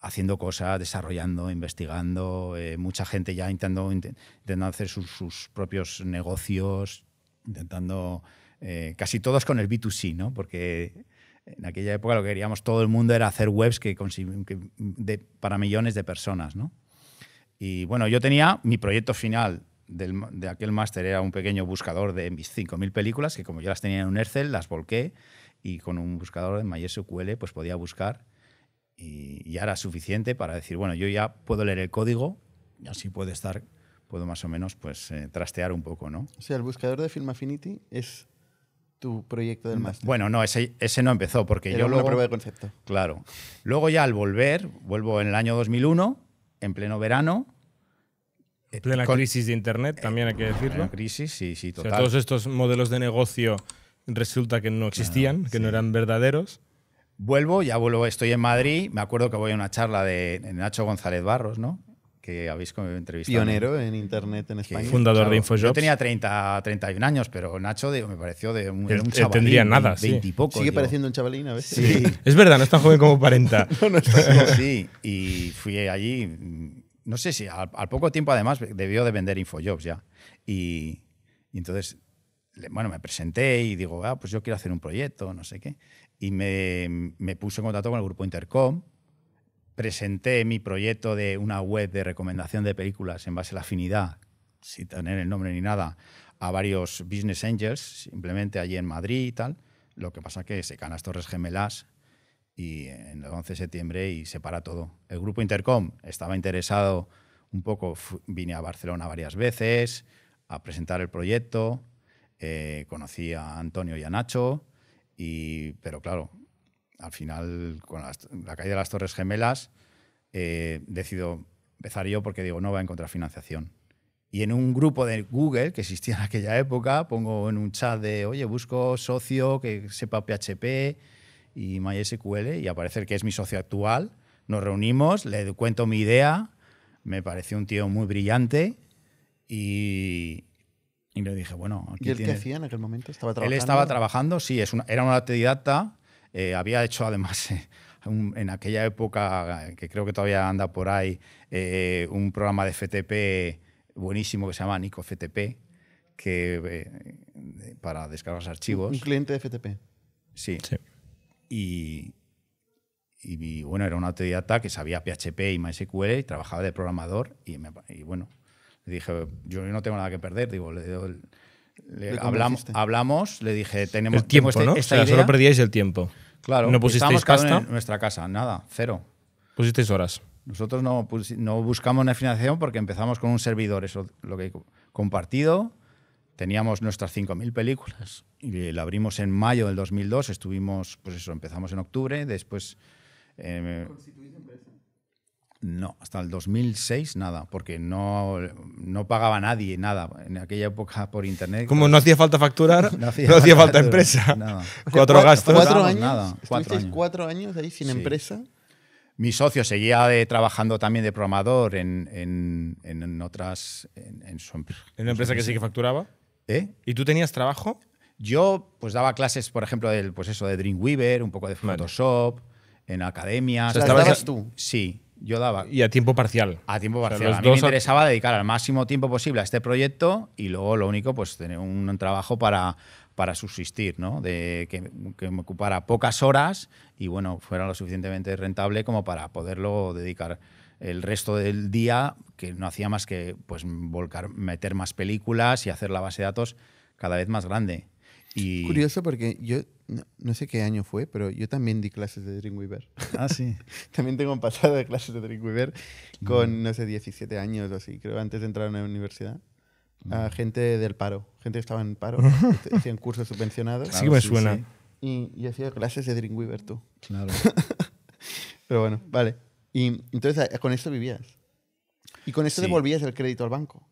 haciendo cosas, desarrollando, investigando. Eh, mucha gente ya intentando, intentando hacer sus, sus, propios negocios, intentando eh, casi todos con el B2C, ¿no? Porque en aquella época lo que queríamos todo el mundo era hacer webs que, que de, para millones de personas, ¿no? Y bueno, yo tenía mi proyecto final del, de aquel máster era un pequeño buscador de mis 5.000 películas, que como yo las tenía en un Excel, las volqué y con un buscador de MySQL pues podía buscar y ya era suficiente para decir, bueno, yo ya puedo leer el código y así puedo estar, puedo más o menos pues eh, trastear un poco, ¿no? O sea, el buscador de Film Affinity es tu proyecto del máster? Bueno, no, ese, no empezó porque yo luego... una prueba de concepto. Claro. Luego ya al volver, vuelvo en el año 2001, en pleno verano. En eh, plena crisis de Internet, eh, también hay que decirlo. crisis, sí, sí, total. O sea, todos estos modelos de negocio resulta que no existían, que no eran verdaderos. Vuelvo, ya vuelvo, estoy en Madrid, me acuerdo que voy a una charla de Nacho González Barros, ¿no? que habéis entrevistado. Pionero en Internet en España. Fundador de InfoJobs. Yo tenía 30, 31 años, pero Nacho me pareció de un, el, un chavalín. Tendría nada, Sigue pareciendo un chavalín a veces. Sí. [LAUGHS] es verdad, no está joven como 40. [LAUGHS] no, no sí, y fui allí, mm, no sé si al, poco tiempo además debió de vender InfoJobs ya. Y, entonces, bueno, me presenté y digo, ah, pues yo quiero hacer un proyecto, no sé qué. Y me, me puso en contacto con el grupo Intercom, presenté mi proyecto de una web de recomendación de películas en base a la afinidad, sin tener el nombre ni nada, a varios business angels, simplemente allí en Madrid y tal. Lo que pasa que se caen las Torres Gemelas y en el 11 de septiembre y se para todo. El grupo Intercom estaba interesado un poco, vine a Barcelona varias veces a presentar el proyecto, eh, conocí a Antonio y a Nacho, y, pero claro, al final, con la caída de las Torres Gemelas, eh, decido empezar yo porque digo, no va a encontrar financiación. Y en un grupo de Google que existía en aquella época, pongo en un chat de, oye, busco socio que sepa PHP y MySQL, y aparece el que es mi socio actual. Nos reunimos, le cuento mi idea, me pareció un tío muy brillante y, y le dije, bueno. ¿Y él qué hacía en aquel momento? ¿Estaba trabajando? Él estaba trabajando, sí, es una, era un autodidacta eh, había hecho además [LAUGHS] en aquella época, que creo que todavía anda por ahí, eh, un programa de FTP buenísimo que se llama Nico FTP, que, eh, para descargar archivos. Un cliente de FTP. Sí. Y, bueno, era una autodidacta que sabía PHP y MySQL y trabajaba de programador y, bueno, le dije, yo no tengo nada que perder, digo, le doy el, hablamos, hablamos, le dije, tenemos el tiempo, ¿no? solo perdíais el tiempo. Claro, no pusisteis en nuestra casa, nada, cero. Pusisteis horas. Nosotros no, no buscamos una financiación porque empezamos con un servidor, eso lo que he compartido. Teníamos nuestras 5.000 películas y la abrimos en mayo del 2002. Estuvimos, pues eso, empezamos en octubre, después. Eh, no, hasta el 2006 nada, porque no, pagaba nadie nada en aquella época por internet. Como no hacía falta facturar, [LAUGHS] no hacía, falta, empresa. [LAUGHS] cuatro, gastos. Cuatro años, ahí sin empresa. Mi socio seguía trabajando también de programador en, otras. En, una empresa que sí que facturaba? ¿Eh? ¿Y tú tenías trabajo? Yo pues daba clases, por ejemplo, del, pues eso, de Dreamweaver, un poco de Photoshop, en academia. tú? Sí yo daba. Y a tiempo parcial. A tiempo parcial. mí me interesaba dedicar al máximo tiempo posible a este proyecto y luego lo único, pues tener un trabajo para, para subsistir, ¿no? De que, me ocupara pocas horas y bueno, fuera lo suficientemente rentable como para poderlo dedicar el resto del día, que no hacía más que pues volcar, meter más películas y hacer la base de datos cada vez más grande. Curioso porque yo no, sé qué año fue, pero yo también di clases de Dreamweaver. Ah, sí. [LAUGHS] también tengo un pasado de clases de Dreamweaver con, mm. no sé, 17 años o así, creo, antes de entrar a una universidad. Mm. gente del paro, gente que estaba en paro, [LAUGHS] este, hacían cursos subvencionados. sí me suena. Y, y hacía clases de Dreamweaver tú. Claro. [LAUGHS] pero bueno, vale. Y entonces con esto vivías. Y con esto devolvías el crédito al banco.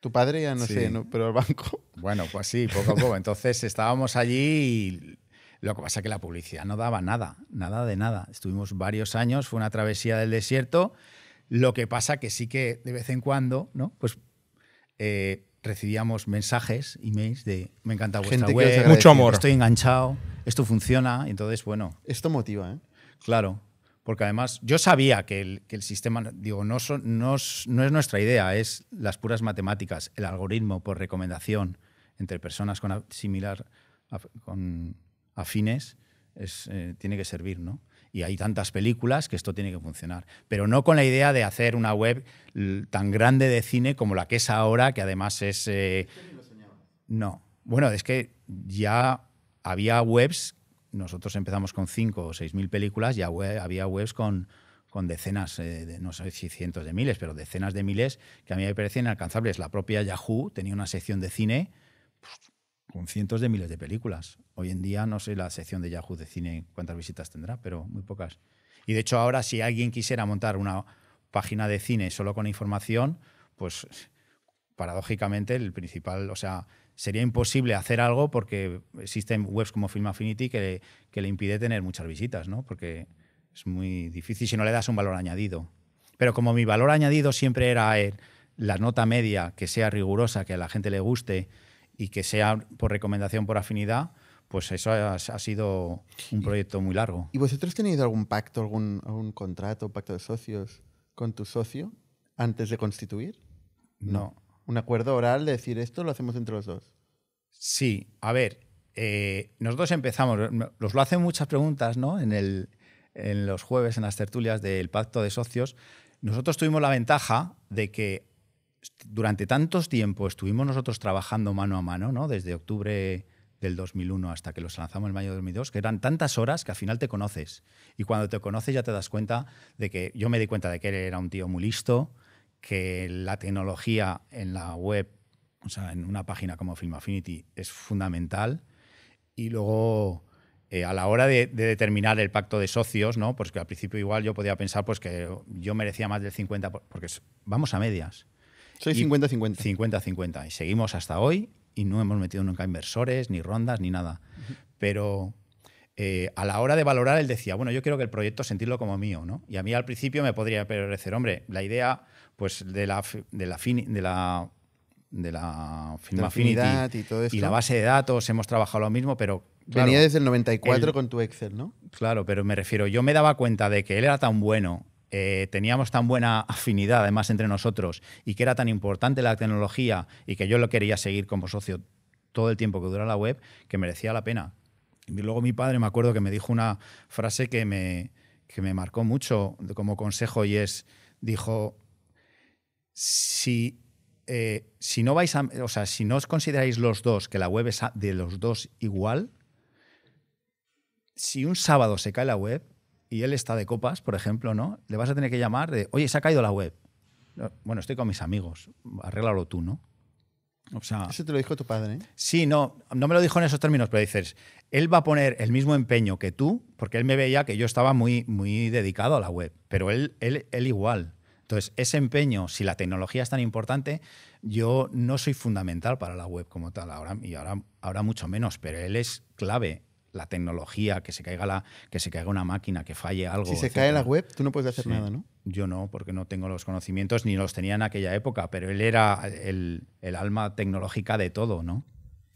Tu padre ya no sé, pero el banco. [LAUGHS] Bueno, pues sí, poco a poco. Entonces estábamos allí y lo que pasa es que la publicidad no daba nada, nada de nada. Estuvimos varios años, fue una travesía del desierto. Lo que pasa que sí que de vez en cuando, ¿no? Pues eh, recibíamos mensajes, emails de me encanta vuestra mucho amor. estoy enganchado, esto funciona, entonces bueno. Esto motiva, ¿eh? Claro porque además yo sabía que el, sistema, digo, no, no, es nuestra idea, es las puras matemáticas, el algoritmo por recomendación entre personas con similar, con afines, eh, tiene que servir, ¿no? Y hay tantas películas que esto tiene que funcionar. Pero no con la idea de hacer una web tan grande de cine como la que es ahora, que además es... Eh, no. Bueno, es que ya había webs nosotros empezamos con 5 o 6 mil películas y había webs con, decenas, eh, no sé si cientos de miles, pero decenas de miles que a mí me parecían inalcanzables. La propia Yahoo tenía una sección de cine pues, con cientos de miles de películas. Hoy en día no sé la sección de Yahoo de cine cuántas visitas tendrá, pero muy pocas. Y de hecho ahora si alguien quisiera montar una página de cine solo con información, pues paradójicamente el principal, o sea, sería imposible hacer algo porque existen webs como Film Affinity que, le impide tener muchas visitas, ¿no? Porque es muy difícil si no le das un valor añadido. Pero como mi valor añadido siempre era la nota media, que sea rigurosa, que a la gente le guste y que sea por recomendación, por afinidad, pues eso ha, sido un proyecto muy largo. ¿Y vosotros tenéis algún pacto, algún, algún contrato, pacto de socios con tu socio antes de constituir? No un acuerdo oral de decir esto lo hacemos entre los dos. Sí, a ver, eh, nosotros empezamos, nos lo hacen muchas preguntas, ¿no? En, los jueves, en las tertulias del pacto de socios, nosotros tuvimos la ventaja de que durante tantos tiempos estuvimos nosotros trabajando mano a mano, ¿no? Desde octubre del 2001 hasta que los lanzamos en mayo de 2002, que eran tantas horas que al final te conoces. Y cuando te conoces ya te das cuenta de que yo me di cuenta de que él era un tío muy listo, que la tecnología en la web, o sea, en una página como Film Affinity, es fundamental. Y luego, eh, a la hora de, determinar el pacto de socios, ¿no? Porque pues al principio igual yo podía pensar pues, que yo merecía más del 50, porque vamos a medias. Soy 50-50. 50-50. Y seguimos hasta hoy y no hemos metido nunca inversores, ni rondas, ni nada. Pero eh, a la hora de valorar, él decía, bueno, yo quiero que el proyecto sentirlo como mío, ¿no? Y a mí al principio me podría parecer, hombre, la idea pues de la, de la, de la de y, la base de datos, hemos trabajado lo mismo, pero... Venía desde el 94 con tu Excel, ¿no? Claro, pero me refiero, yo me daba cuenta de que él era tan bueno, eh, teníamos tan buena afinidad además entre nosotros y que era tan importante la tecnología y que yo lo quería seguir como socio todo el tiempo que dura la web, que merecía la pena. Y luego mi padre me acuerdo que me dijo una frase que me, que me marcó mucho como consejo y es, dijo, eh, si, no vais a, o sea, si no os consideráis los dos que la web es de los dos igual, si un sábado se cae la web y él está de copas, por ejemplo, ¿no? Le vas a tener que llamar de, oye, se ha caído la web. Bueno, estoy con mis amigos, arréglalo tú, ¿no? Eso te lo dijo tu padre. ¿eh? Sí, no, no me lo dijo en esos términos, pero dices, él va a poner el mismo empeño que tú, porque él me veía que yo estaba muy, muy dedicado a la web, pero él, él, él igual. Entonces, ese empeño, si la tecnología es tan importante, yo no soy fundamental para la web como tal, ahora, y ahora, ahora mucho menos, pero él es clave la tecnología, que se caiga la, que se caiga una máquina, que falle algo. Si se cae la web, tú no puedes hacer nada, ¿no? Yo no, porque no tengo los conocimientos ni los tenía en aquella época, pero él era el alma tecnológica de todo, ¿no?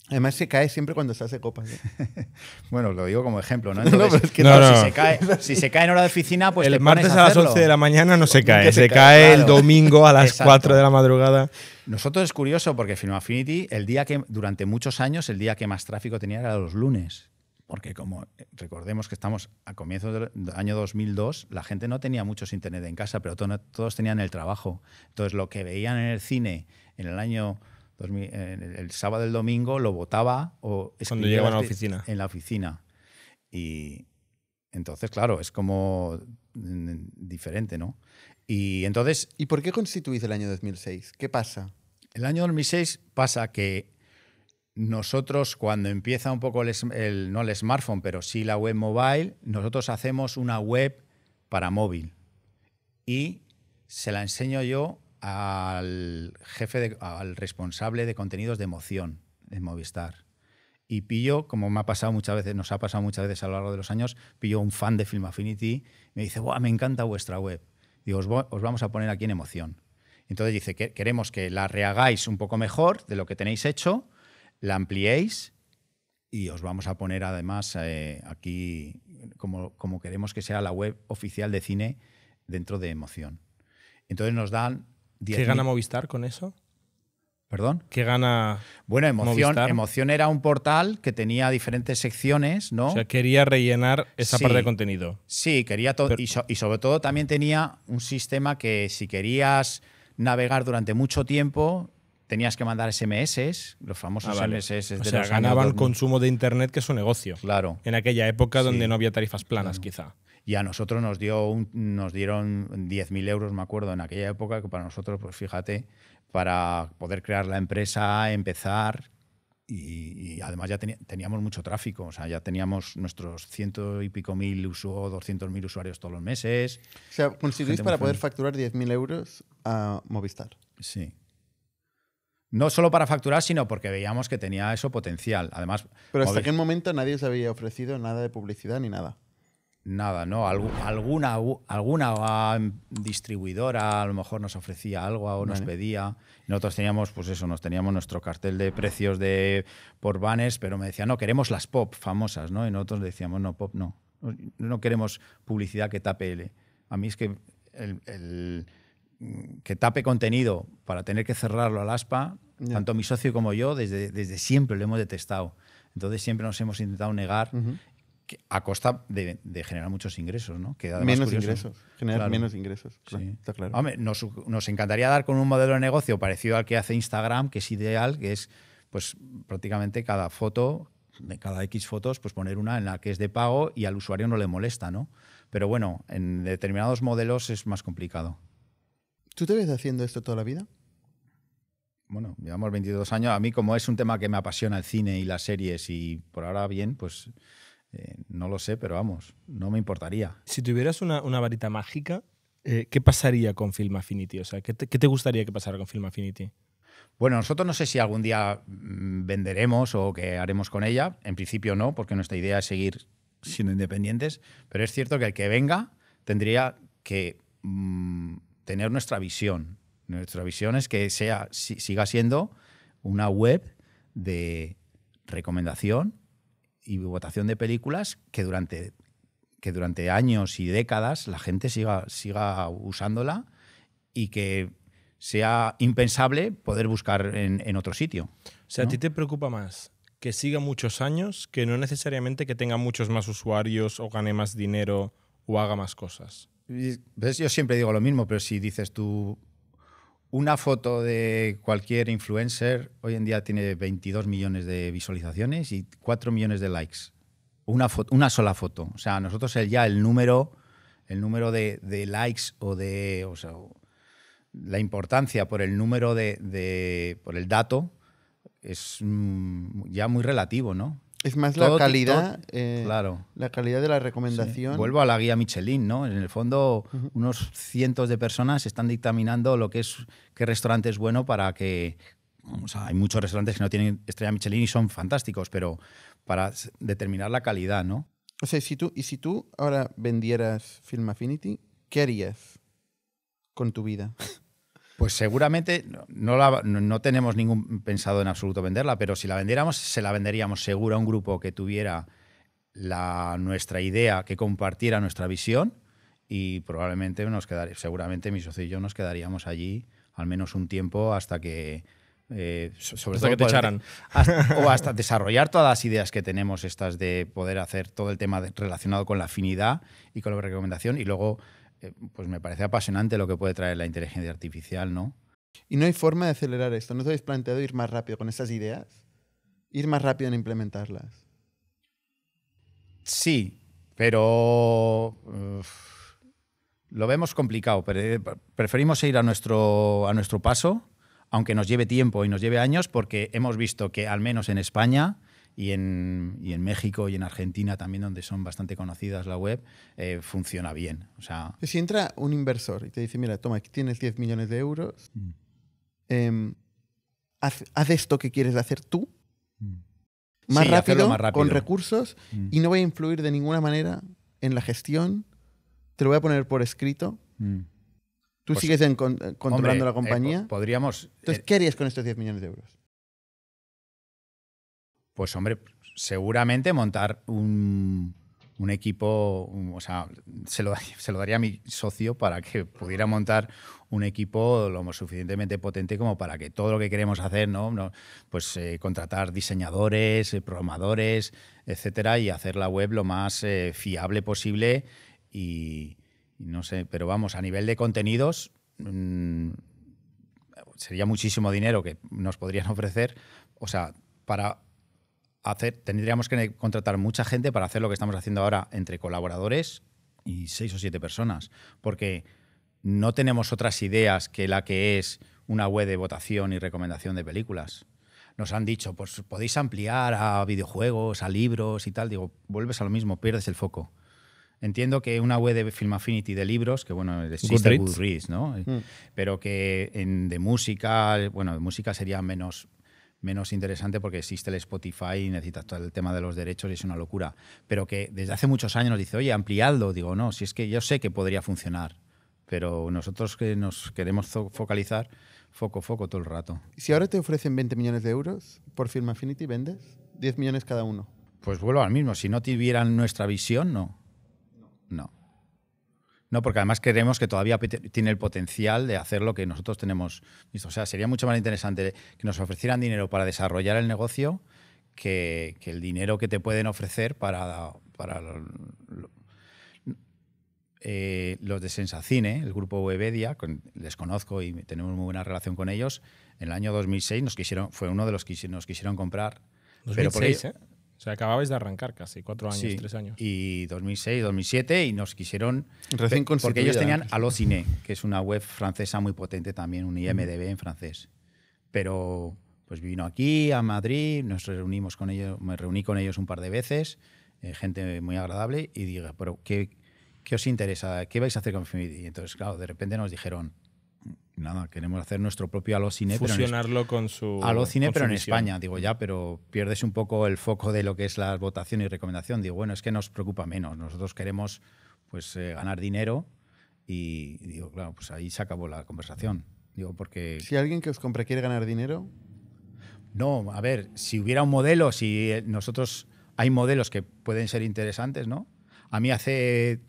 Además se cae siempre cuando se hace copa. [LAUGHS] bueno, lo digo como ejemplo, ¿no? Si, se cae, [LAUGHS] si, se cae, en hora de oficina, pues... El martes a, las 11 de la mañana no se cae, se, cae, el domingo a las 4 de la madrugada. Nosotros es curioso porque Film Affinity, el día que, durante muchos años, el día que más tráfico tenía era los lunes. Porque como eh, recordemos que estamos a comienzos del año 2002, la gente no tenía mucho internet en casa, pero todos tenían el trabajo. Entonces lo que veían en el cine en el año el, el, sábado, el domingo lo votaba o Cuando llegaba a la oficina. En la oficina. Y entonces, claro, es como mm, diferente, ¿no? Y entonces... ¿Y por qué constituís el año 2006? ¿Qué pasa? El año 2006 pasa que nosotros cuando empieza un poco el, el, no el smartphone, pero sí la web mobile, nosotros hacemos una web para móvil y se la enseño yo al jefe, de, al responsable de contenidos de emoción en Movistar. Y pillo, como me ha pasado muchas veces, nos ha pasado muchas veces a lo largo de los años, pillo un fan de Film Affinity me dice, me encanta vuestra web. Digo, os, vamos a poner aquí en emoción. Entonces dice, queremos que la rehagáis un poco mejor de lo que tenéis hecho, la ampliéis y os vamos a poner además eh, aquí como, como queremos que sea la web oficial de cine dentro de emoción. Entonces nos dan ¿Qué gana Movistar con eso? ¿Perdón? ¿Qué gana? Bueno, Emoción, Emoción, era un portal que tenía diferentes secciones, ¿no? O sea, quería rellenar esa parte de contenido. Sí, quería todo. Y, sobre todo también tenía un sistema que si querías navegar durante mucho tiempo, tenías que mandar SMS, los famosos SMS. Ah, o sea, ganaban consumo de Internet, que es su negocio. Claro. En aquella época donde no había tarifas planas, quizá y a nosotros nos, dio nos dieron 10.000 euros, me acuerdo, en aquella época, que para nosotros, pues fíjate, para poder crear la empresa, empezar, y, además ya teníamos mucho tráfico, o sea, ya teníamos nuestros ciento y pico mil usuarios, 200 mil usuarios todos los meses. O sea, conseguís para poder facturar 10.000 euros a Movistar. Sí. No solo para facturar, sino porque veíamos que tenía eso potencial. Además, Pero hasta aquel momento nadie os había ofrecido nada de publicidad ni nada. Nada, no. alguna, alguna distribuidora a lo mejor nos ofrecía algo o nos pedía. Nosotros teníamos, pues eso, nos teníamos nuestro cartel de precios de por vanes, pero me decían, no, queremos las pop famosas, ¿no? Y nosotros decíamos, no, pop no. No queremos publicidad que tape L. A mí es que el, que tape contenido para tener que cerrarlo al aspa, tanto mi socio como yo, desde, desde siempre lo hemos detestado. Entonces siempre nos hemos intentado negar a costa de, generar muchos ingresos, ¿no? menos ingresos, generar menos ingresos. sí. está claro. nos, encantaría dar con un modelo de negocio parecido al que hace Instagram, que es ideal, que es pues prácticamente cada foto, de cada X fotos, pues poner una en la que es de pago y al usuario no le molesta, ¿no? Pero bueno, en determinados modelos es más complicado. ¿Tú te ves haciendo esto toda la vida? Bueno, llevamos 22 años. A mí como es un tema que me apasiona el cine y las series y por ahora bien, pues eh, no lo sé, pero vamos, no me importaría. Si tuvieras una, varita mágica, eh, ¿qué pasaría con Film Affinity? O sea, ¿qué te, gustaría que pasara con Film Affinity? Bueno, nosotros no sé si algún día mm, venderemos o qué haremos con ella. En principio no, porque nuestra idea es seguir siendo independientes. Pero es cierto que el que venga tendría que mm, tener nuestra visión. Nuestra visión es que sea, siga siendo una web de recomendación y votación de películas que durante, que durante años y décadas la gente siga, siga usándola y que sea impensable poder buscar en, otro sitio. O sea, ¿a ti te preocupa más que siga muchos años que no necesariamente que tenga muchos más usuarios o gane más dinero o haga más cosas? Yo siempre digo lo mismo, pero si dices tú, una foto de cualquier influencer hoy en día tiene 22 millones de visualizaciones y 4 millones de likes. Una, foto, una sola foto. O sea, nosotros ya el número, el número de, likes o de. la importancia por el número de, de, por el dato es mm, ya muy relativo, ¿no? Es más la calidad. Eh, claro. La calidad de la recomendación. Vuelvo a la guía Michelin, ¿no? En el fondo, unos cientos de personas están dictaminando lo que es qué restaurante es bueno para que. O sea, hay muchos restaurantes que no tienen estrella Michelin y son fantásticos, pero para determinar la calidad, ¿no? O sea, si tú, y si tú ahora vendieras Film Affinity, ¿qué harías con tu vida? Pues seguramente no, tenemos ningún pensado en absoluto venderla, pero si la vendiéramos, se la venderíamos seguro a un grupo que tuviera la, nuestra idea, que compartiera nuestra visión y probablemente nos quedaría, seguramente mi socio y yo nos quedaríamos allí al menos un tiempo hasta que eh, sobre hasta todo que te echaran. [LAUGHS] o hasta desarrollar todas las ideas que tenemos estas de poder hacer todo el tema relacionado con la afinidad y con la recomendación y luego eh, pues me parece apasionante lo que puede traer la inteligencia artificial, ¿no? ¿Y no hay forma de acelerar esto? ¿No os habéis planteado ir más rápido con esas ideas? Ir más rápido en implementarlas. Sí, pero lo vemos complicado. Preferimos ir a nuestro paso, aunque nos lleve tiempo y nos lleve años, porque hemos visto que al menos en España y en, y en México y en Argentina también, donde son bastante conocidas la web, eh, funciona bien. O sea, si entra un inversor y te dice, mira, toma, aquí tienes 10 millones de euros, mm. em, haz, esto que quieres hacer tú, mm. más, rápido, con recursos, mm. y no voy a influir de ninguna manera en la gestión, te lo voy a poner por escrito. Tú pues sigues eh, controlando la eh, compañía. podríamos. Entonces, ¿qué harías con estos 10 millones de euros? Pues hombre, seguramente montar un, equipo, o sea, [LAUGHS] se lo, daría a mi socio para que pudiera montar un equipo lo suficientemente potente como para que todo lo que queremos hacer, ¿no? pues eh, contratar diseñadores, eh, programadores, etcétera, y hacer la web lo más eh, fiable posible y, no sé, pero vamos, a nivel de contenidos... Mm, sería muchísimo dinero que nos podrían [LAUGHS] ofrecer, o sea, para hacer, tendríamos que contratar mucha gente para hacer lo que estamos haciendo ahora entre colaboradores y seis o siete personas, porque no tenemos otras ideas que la que es una web de votación y recomendación de películas. Nos han dicho, pues podéis ampliar a videojuegos, a libros y tal. Digo, vuelves a lo mismo, pierdes el foco. Entiendo que una web de Film Affinity de libros, que bueno, existe Goodreads, ¿no? Mm. Pero que en, de música, bueno, de música sería menos, menos interesante porque existe el Spotify y necesitas todo el tema de los derechos y es una locura. Pero que desde hace muchos años nos dice, oye, ampliadlo. Digo, no, si es que yo sé que podría funcionar, pero nosotros que nos queremos focalizar, foco, foco todo el rato. Si ahora te ofrecen 20 millones de euros por firma Infinity, ¿vendes? 10 millones cada uno. Pues vuelvo al mismo. Si no tuvieran nuestra visión, No. no. No, porque además creemos que todavía tiene el potencial de hacer lo que nosotros tenemos O sea, sería mucho más interesante que nos ofrecieran dinero para desarrollar el negocio que, el dinero que te pueden ofrecer para, para eh, los de Sensacine, el grupo Webedia, con, les conozco y tenemos muy buena relación con ellos. En el año 2006 nos quisieron, fue uno de los que nos quisieron comprar sea, acababais de arrancar casi, cuatro años, tres años. Y 2006, 2007, y nos quisieron. Recién Porque ellos tenían Allociné, que es una web francesa muy potente también, un IMDB en francés. Pero pues vino aquí, a Madrid, nos reunimos con ellos, me reuní con ellos un par de veces, eh, gente muy agradable, y dije, pero ¿qué, ¿qué os interesa? ¿Qué vais a hacer con Fimidi? Y entonces, claro, de repente nos dijeron, nada, queremos hacer nuestro propio Alocine. Fusionarlo pero en, con su. Alocine, pero en España, digo ya, pero pierdes un poco el foco de lo que es la votación y recomendación. Digo, bueno, es que nos preocupa menos. Nosotros queremos pues eh, ganar dinero y, digo, claro, pues ahí se acabó la conversación. Digo, porque. Si alguien que os compre quiere ganar dinero. No, a ver, si hubiera un modelo, si eh, nosotros. Hay modelos que pueden ser interesantes, ¿no? A mí hace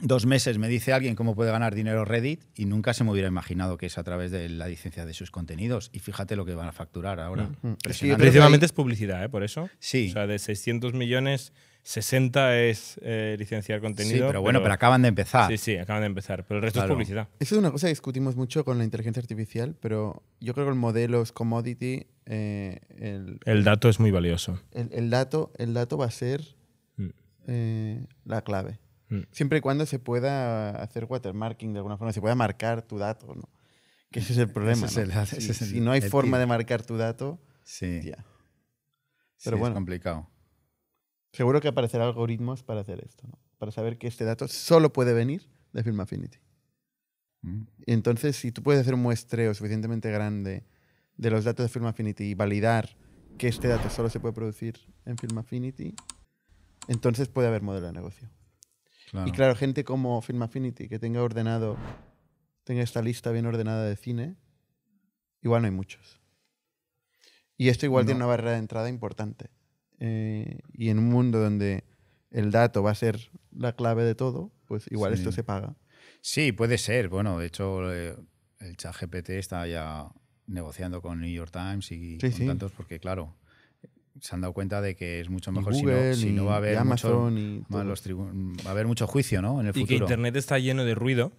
dos meses me dice alguien cómo puede ganar dinero Reddit y nunca se me hubiera imaginado que es a través de la licencia de sus contenidos. Y fíjate lo que van a facturar ahora. Mm principalmente es publicidad, ¿eh? Por eso. Sí. O sea, de 600 millones, 60 es eh, licenciar contenido. Sí, pero bueno, pero, acaban de empezar. Sí, sí, acaban de empezar. Pero el resto es publicidad. Eso es una cosa que discutimos mucho con la inteligencia artificial, pero yo creo que el modelo es commodity. Eh, el, dato es muy valioso. El, dato, el dato va a ser mm. eh, la clave. Mm. Siempre y cuando se pueda hacer watermarking de alguna forma, se pueda marcar tu dato, ¿no? Que ese es el [LAUGHS] problema. si, no hay forma de marcar tu dato, Pero bueno. Es complicado. Seguro que aparecerán algoritmos para hacer esto, ¿no? Para saber que este dato solo puede venir de Film Affinity. Mm. Entonces, si tú puedes hacer un muestreo suficientemente grande de los datos de Film Affinity y validar que este dato solo se puede producir en Film Affinity, entonces puede haber modelo de negocio. Y claro, gente como Film Affinity, que tenga ordenado, tenga esta lista bien ordenada de cine, igual no hay muchos. Y esto igual tiene una barrera de entrada importante. Eh, y en un mundo donde el dato va a ser la clave de todo, pues igual esto se paga. Sí, puede ser. Bueno, de hecho, eh, el chat está ya negociando con New York Times y con tantos, porque claro, se han dado cuenta de que es mucho mejor si, no, va a haber Amazon mucho, y va a haber mucho juicio ¿no? en el futuro. Y que Internet está lleno de ruido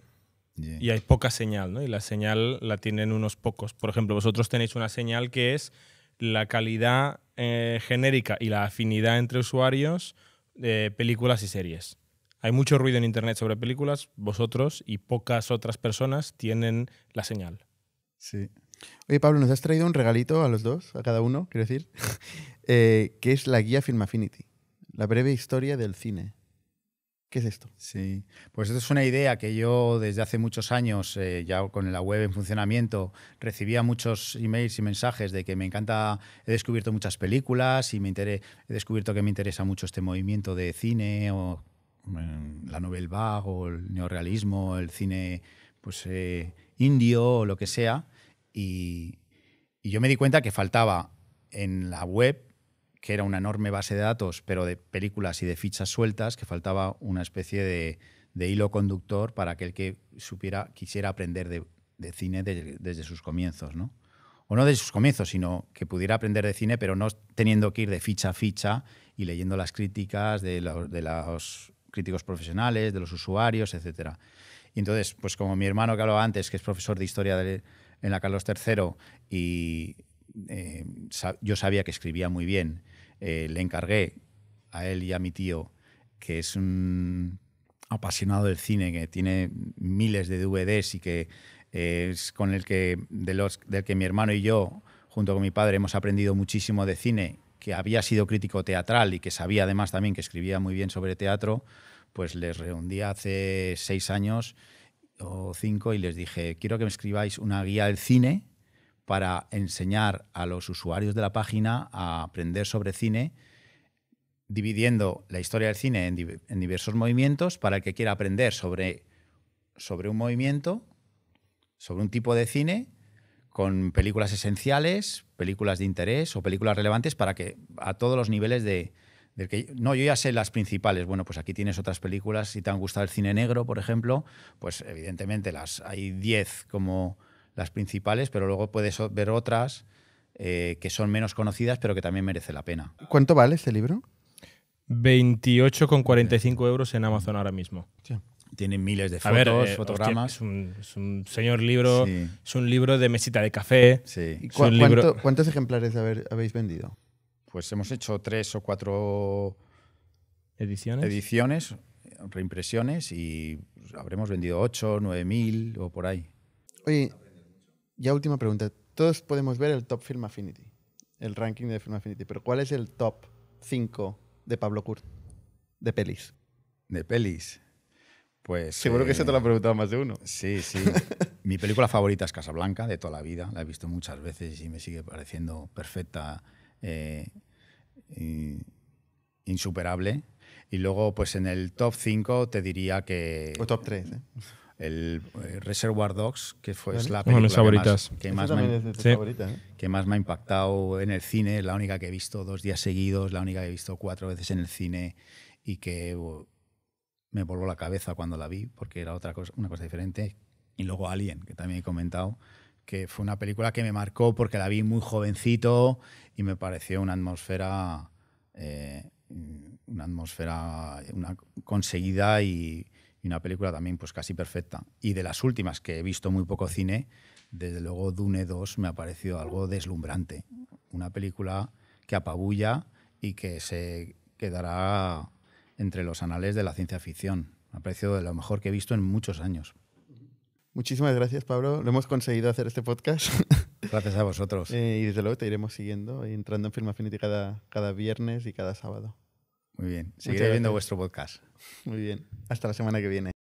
y hay poca señal, ¿no? y la señal la tienen unos pocos. Por ejemplo, vosotros tenéis una señal que es la calidad eh, genérica y la afinidad entre usuarios de películas y series. Hay mucho ruido en Internet sobre películas, vosotros y pocas otras personas tienen la señal. Sí. Oye, Pablo, nos has traído un regalito a los dos, a cada uno, quiero decir, [LAUGHS] eh, que es la guía Film Affinity, la breve historia del cine. ¿Qué es esto? Sí, pues esto es una idea que yo desde hace muchos años, eh, ya con la web en funcionamiento, recibía muchos emails y mensajes de que me encanta, he descubierto muchas películas y me he descubierto que me interesa mucho este movimiento de cine o mm, la novel vague o el neorealismo, el cine pues, eh, indio o lo que sea. Y, yo me di cuenta que faltaba en la web, que era una enorme base de datos, pero de películas y de fichas sueltas, que faltaba una especie de, hilo conductor para aquel que supiera, quisiera aprender de, cine desde sus comienzos, ¿no? O no desde sus comienzos, sino que pudiera aprender de cine, pero no teniendo que ir de ficha a ficha y leyendo las críticas de, de los críticos profesionales, de los usuarios, etcétera. Y entonces, pues como mi hermano que hablaba antes, que es profesor de historia de, en la Carlos III y eh, yo sabía que escribía muy bien. Eh, le encargué a él y a mi tío, que es un apasionado del cine, que tiene miles de DVDs y que eh, es con el que, de los, del que mi hermano y yo, junto con mi padre, hemos aprendido muchísimo de cine, que había sido crítico teatral y que sabía además también que escribía muy bien sobre teatro, pues les reuní hace seis años o cinco y les dije, quiero que me escribáis una guía del cine para enseñar a los usuarios de la página a aprender sobre cine, dividiendo la historia del cine en, diversos movimientos para el que quiera aprender sobre, sobre un movimiento, sobre un tipo de cine, con películas esenciales, películas de interés o películas relevantes para que a todos los niveles de, no, yo ya sé las principales. Bueno, pues aquí tienes otras películas. Si te han gustado el cine negro, por ejemplo, pues evidentemente las, hay 10 como las principales, pero luego puedes ver otras eh, que son menos conocidas, pero que también merece la pena. ¿Cuánto vale este libro? 28,45 euros en Amazon ahora mismo. Tiene miles de fotos, eh, fotogramas. es, un, señor libro, es un libro de mesita de café. ¿Cuántos ejemplares habéis vendido? pues hemos hecho tres o cuatro ediciones, reimpresiones y pues, habremos vendido ocho, nueve mil o por ahí. Oye, ya última pregunta. Todos podemos ver el top Film Affinity, el ranking de Film Affinity, pero ¿cuál es el top 5 de Pablo Kurt de pelis? De pelis. Pues. Seguro que eso eh, te lo ha preguntado más de uno. Sí, sí. [LAUGHS] Mi película favorita es Casablanca, de toda la vida. La he visto muchas veces y me sigue pareciendo perfecta eh, insuperable. Y luego, pues en el top 5 te diría que... O top 3, ¿eh? El eh, Reservoir Dogs, que fue, es la película que, más, me, ha impactado en el cine, la única que he visto dos días seguidos, la única que he visto cuatro veces en el cine y que me voló la cabeza cuando la vi, porque era otra cosa, una cosa diferente. Y luego Alien, que también he comentado, que fue una película que me marcó porque la vi muy jovencito y me pareció una atmósfera, eh, una atmósfera una conseguida y, una película también pues casi perfecta. Y de las últimas que he visto muy poco cine, desde luego Dune 2 me ha parecido algo deslumbrante. Una película que apabulla y que se quedará entre los anales de la ciencia ficción. Me ha parecido de lo mejor que he visto en muchos años. Muchísimas gracias, Pablo. Lo hemos conseguido hacer este podcast. [LAUGHS] Gracias a vosotros. Eh, y desde luego te iremos siguiendo, y entrando en Film Affinity cada, cada viernes y cada sábado. Muy bien. Seguiré viendo vuestro podcast. Muy bien. Hasta la semana que viene.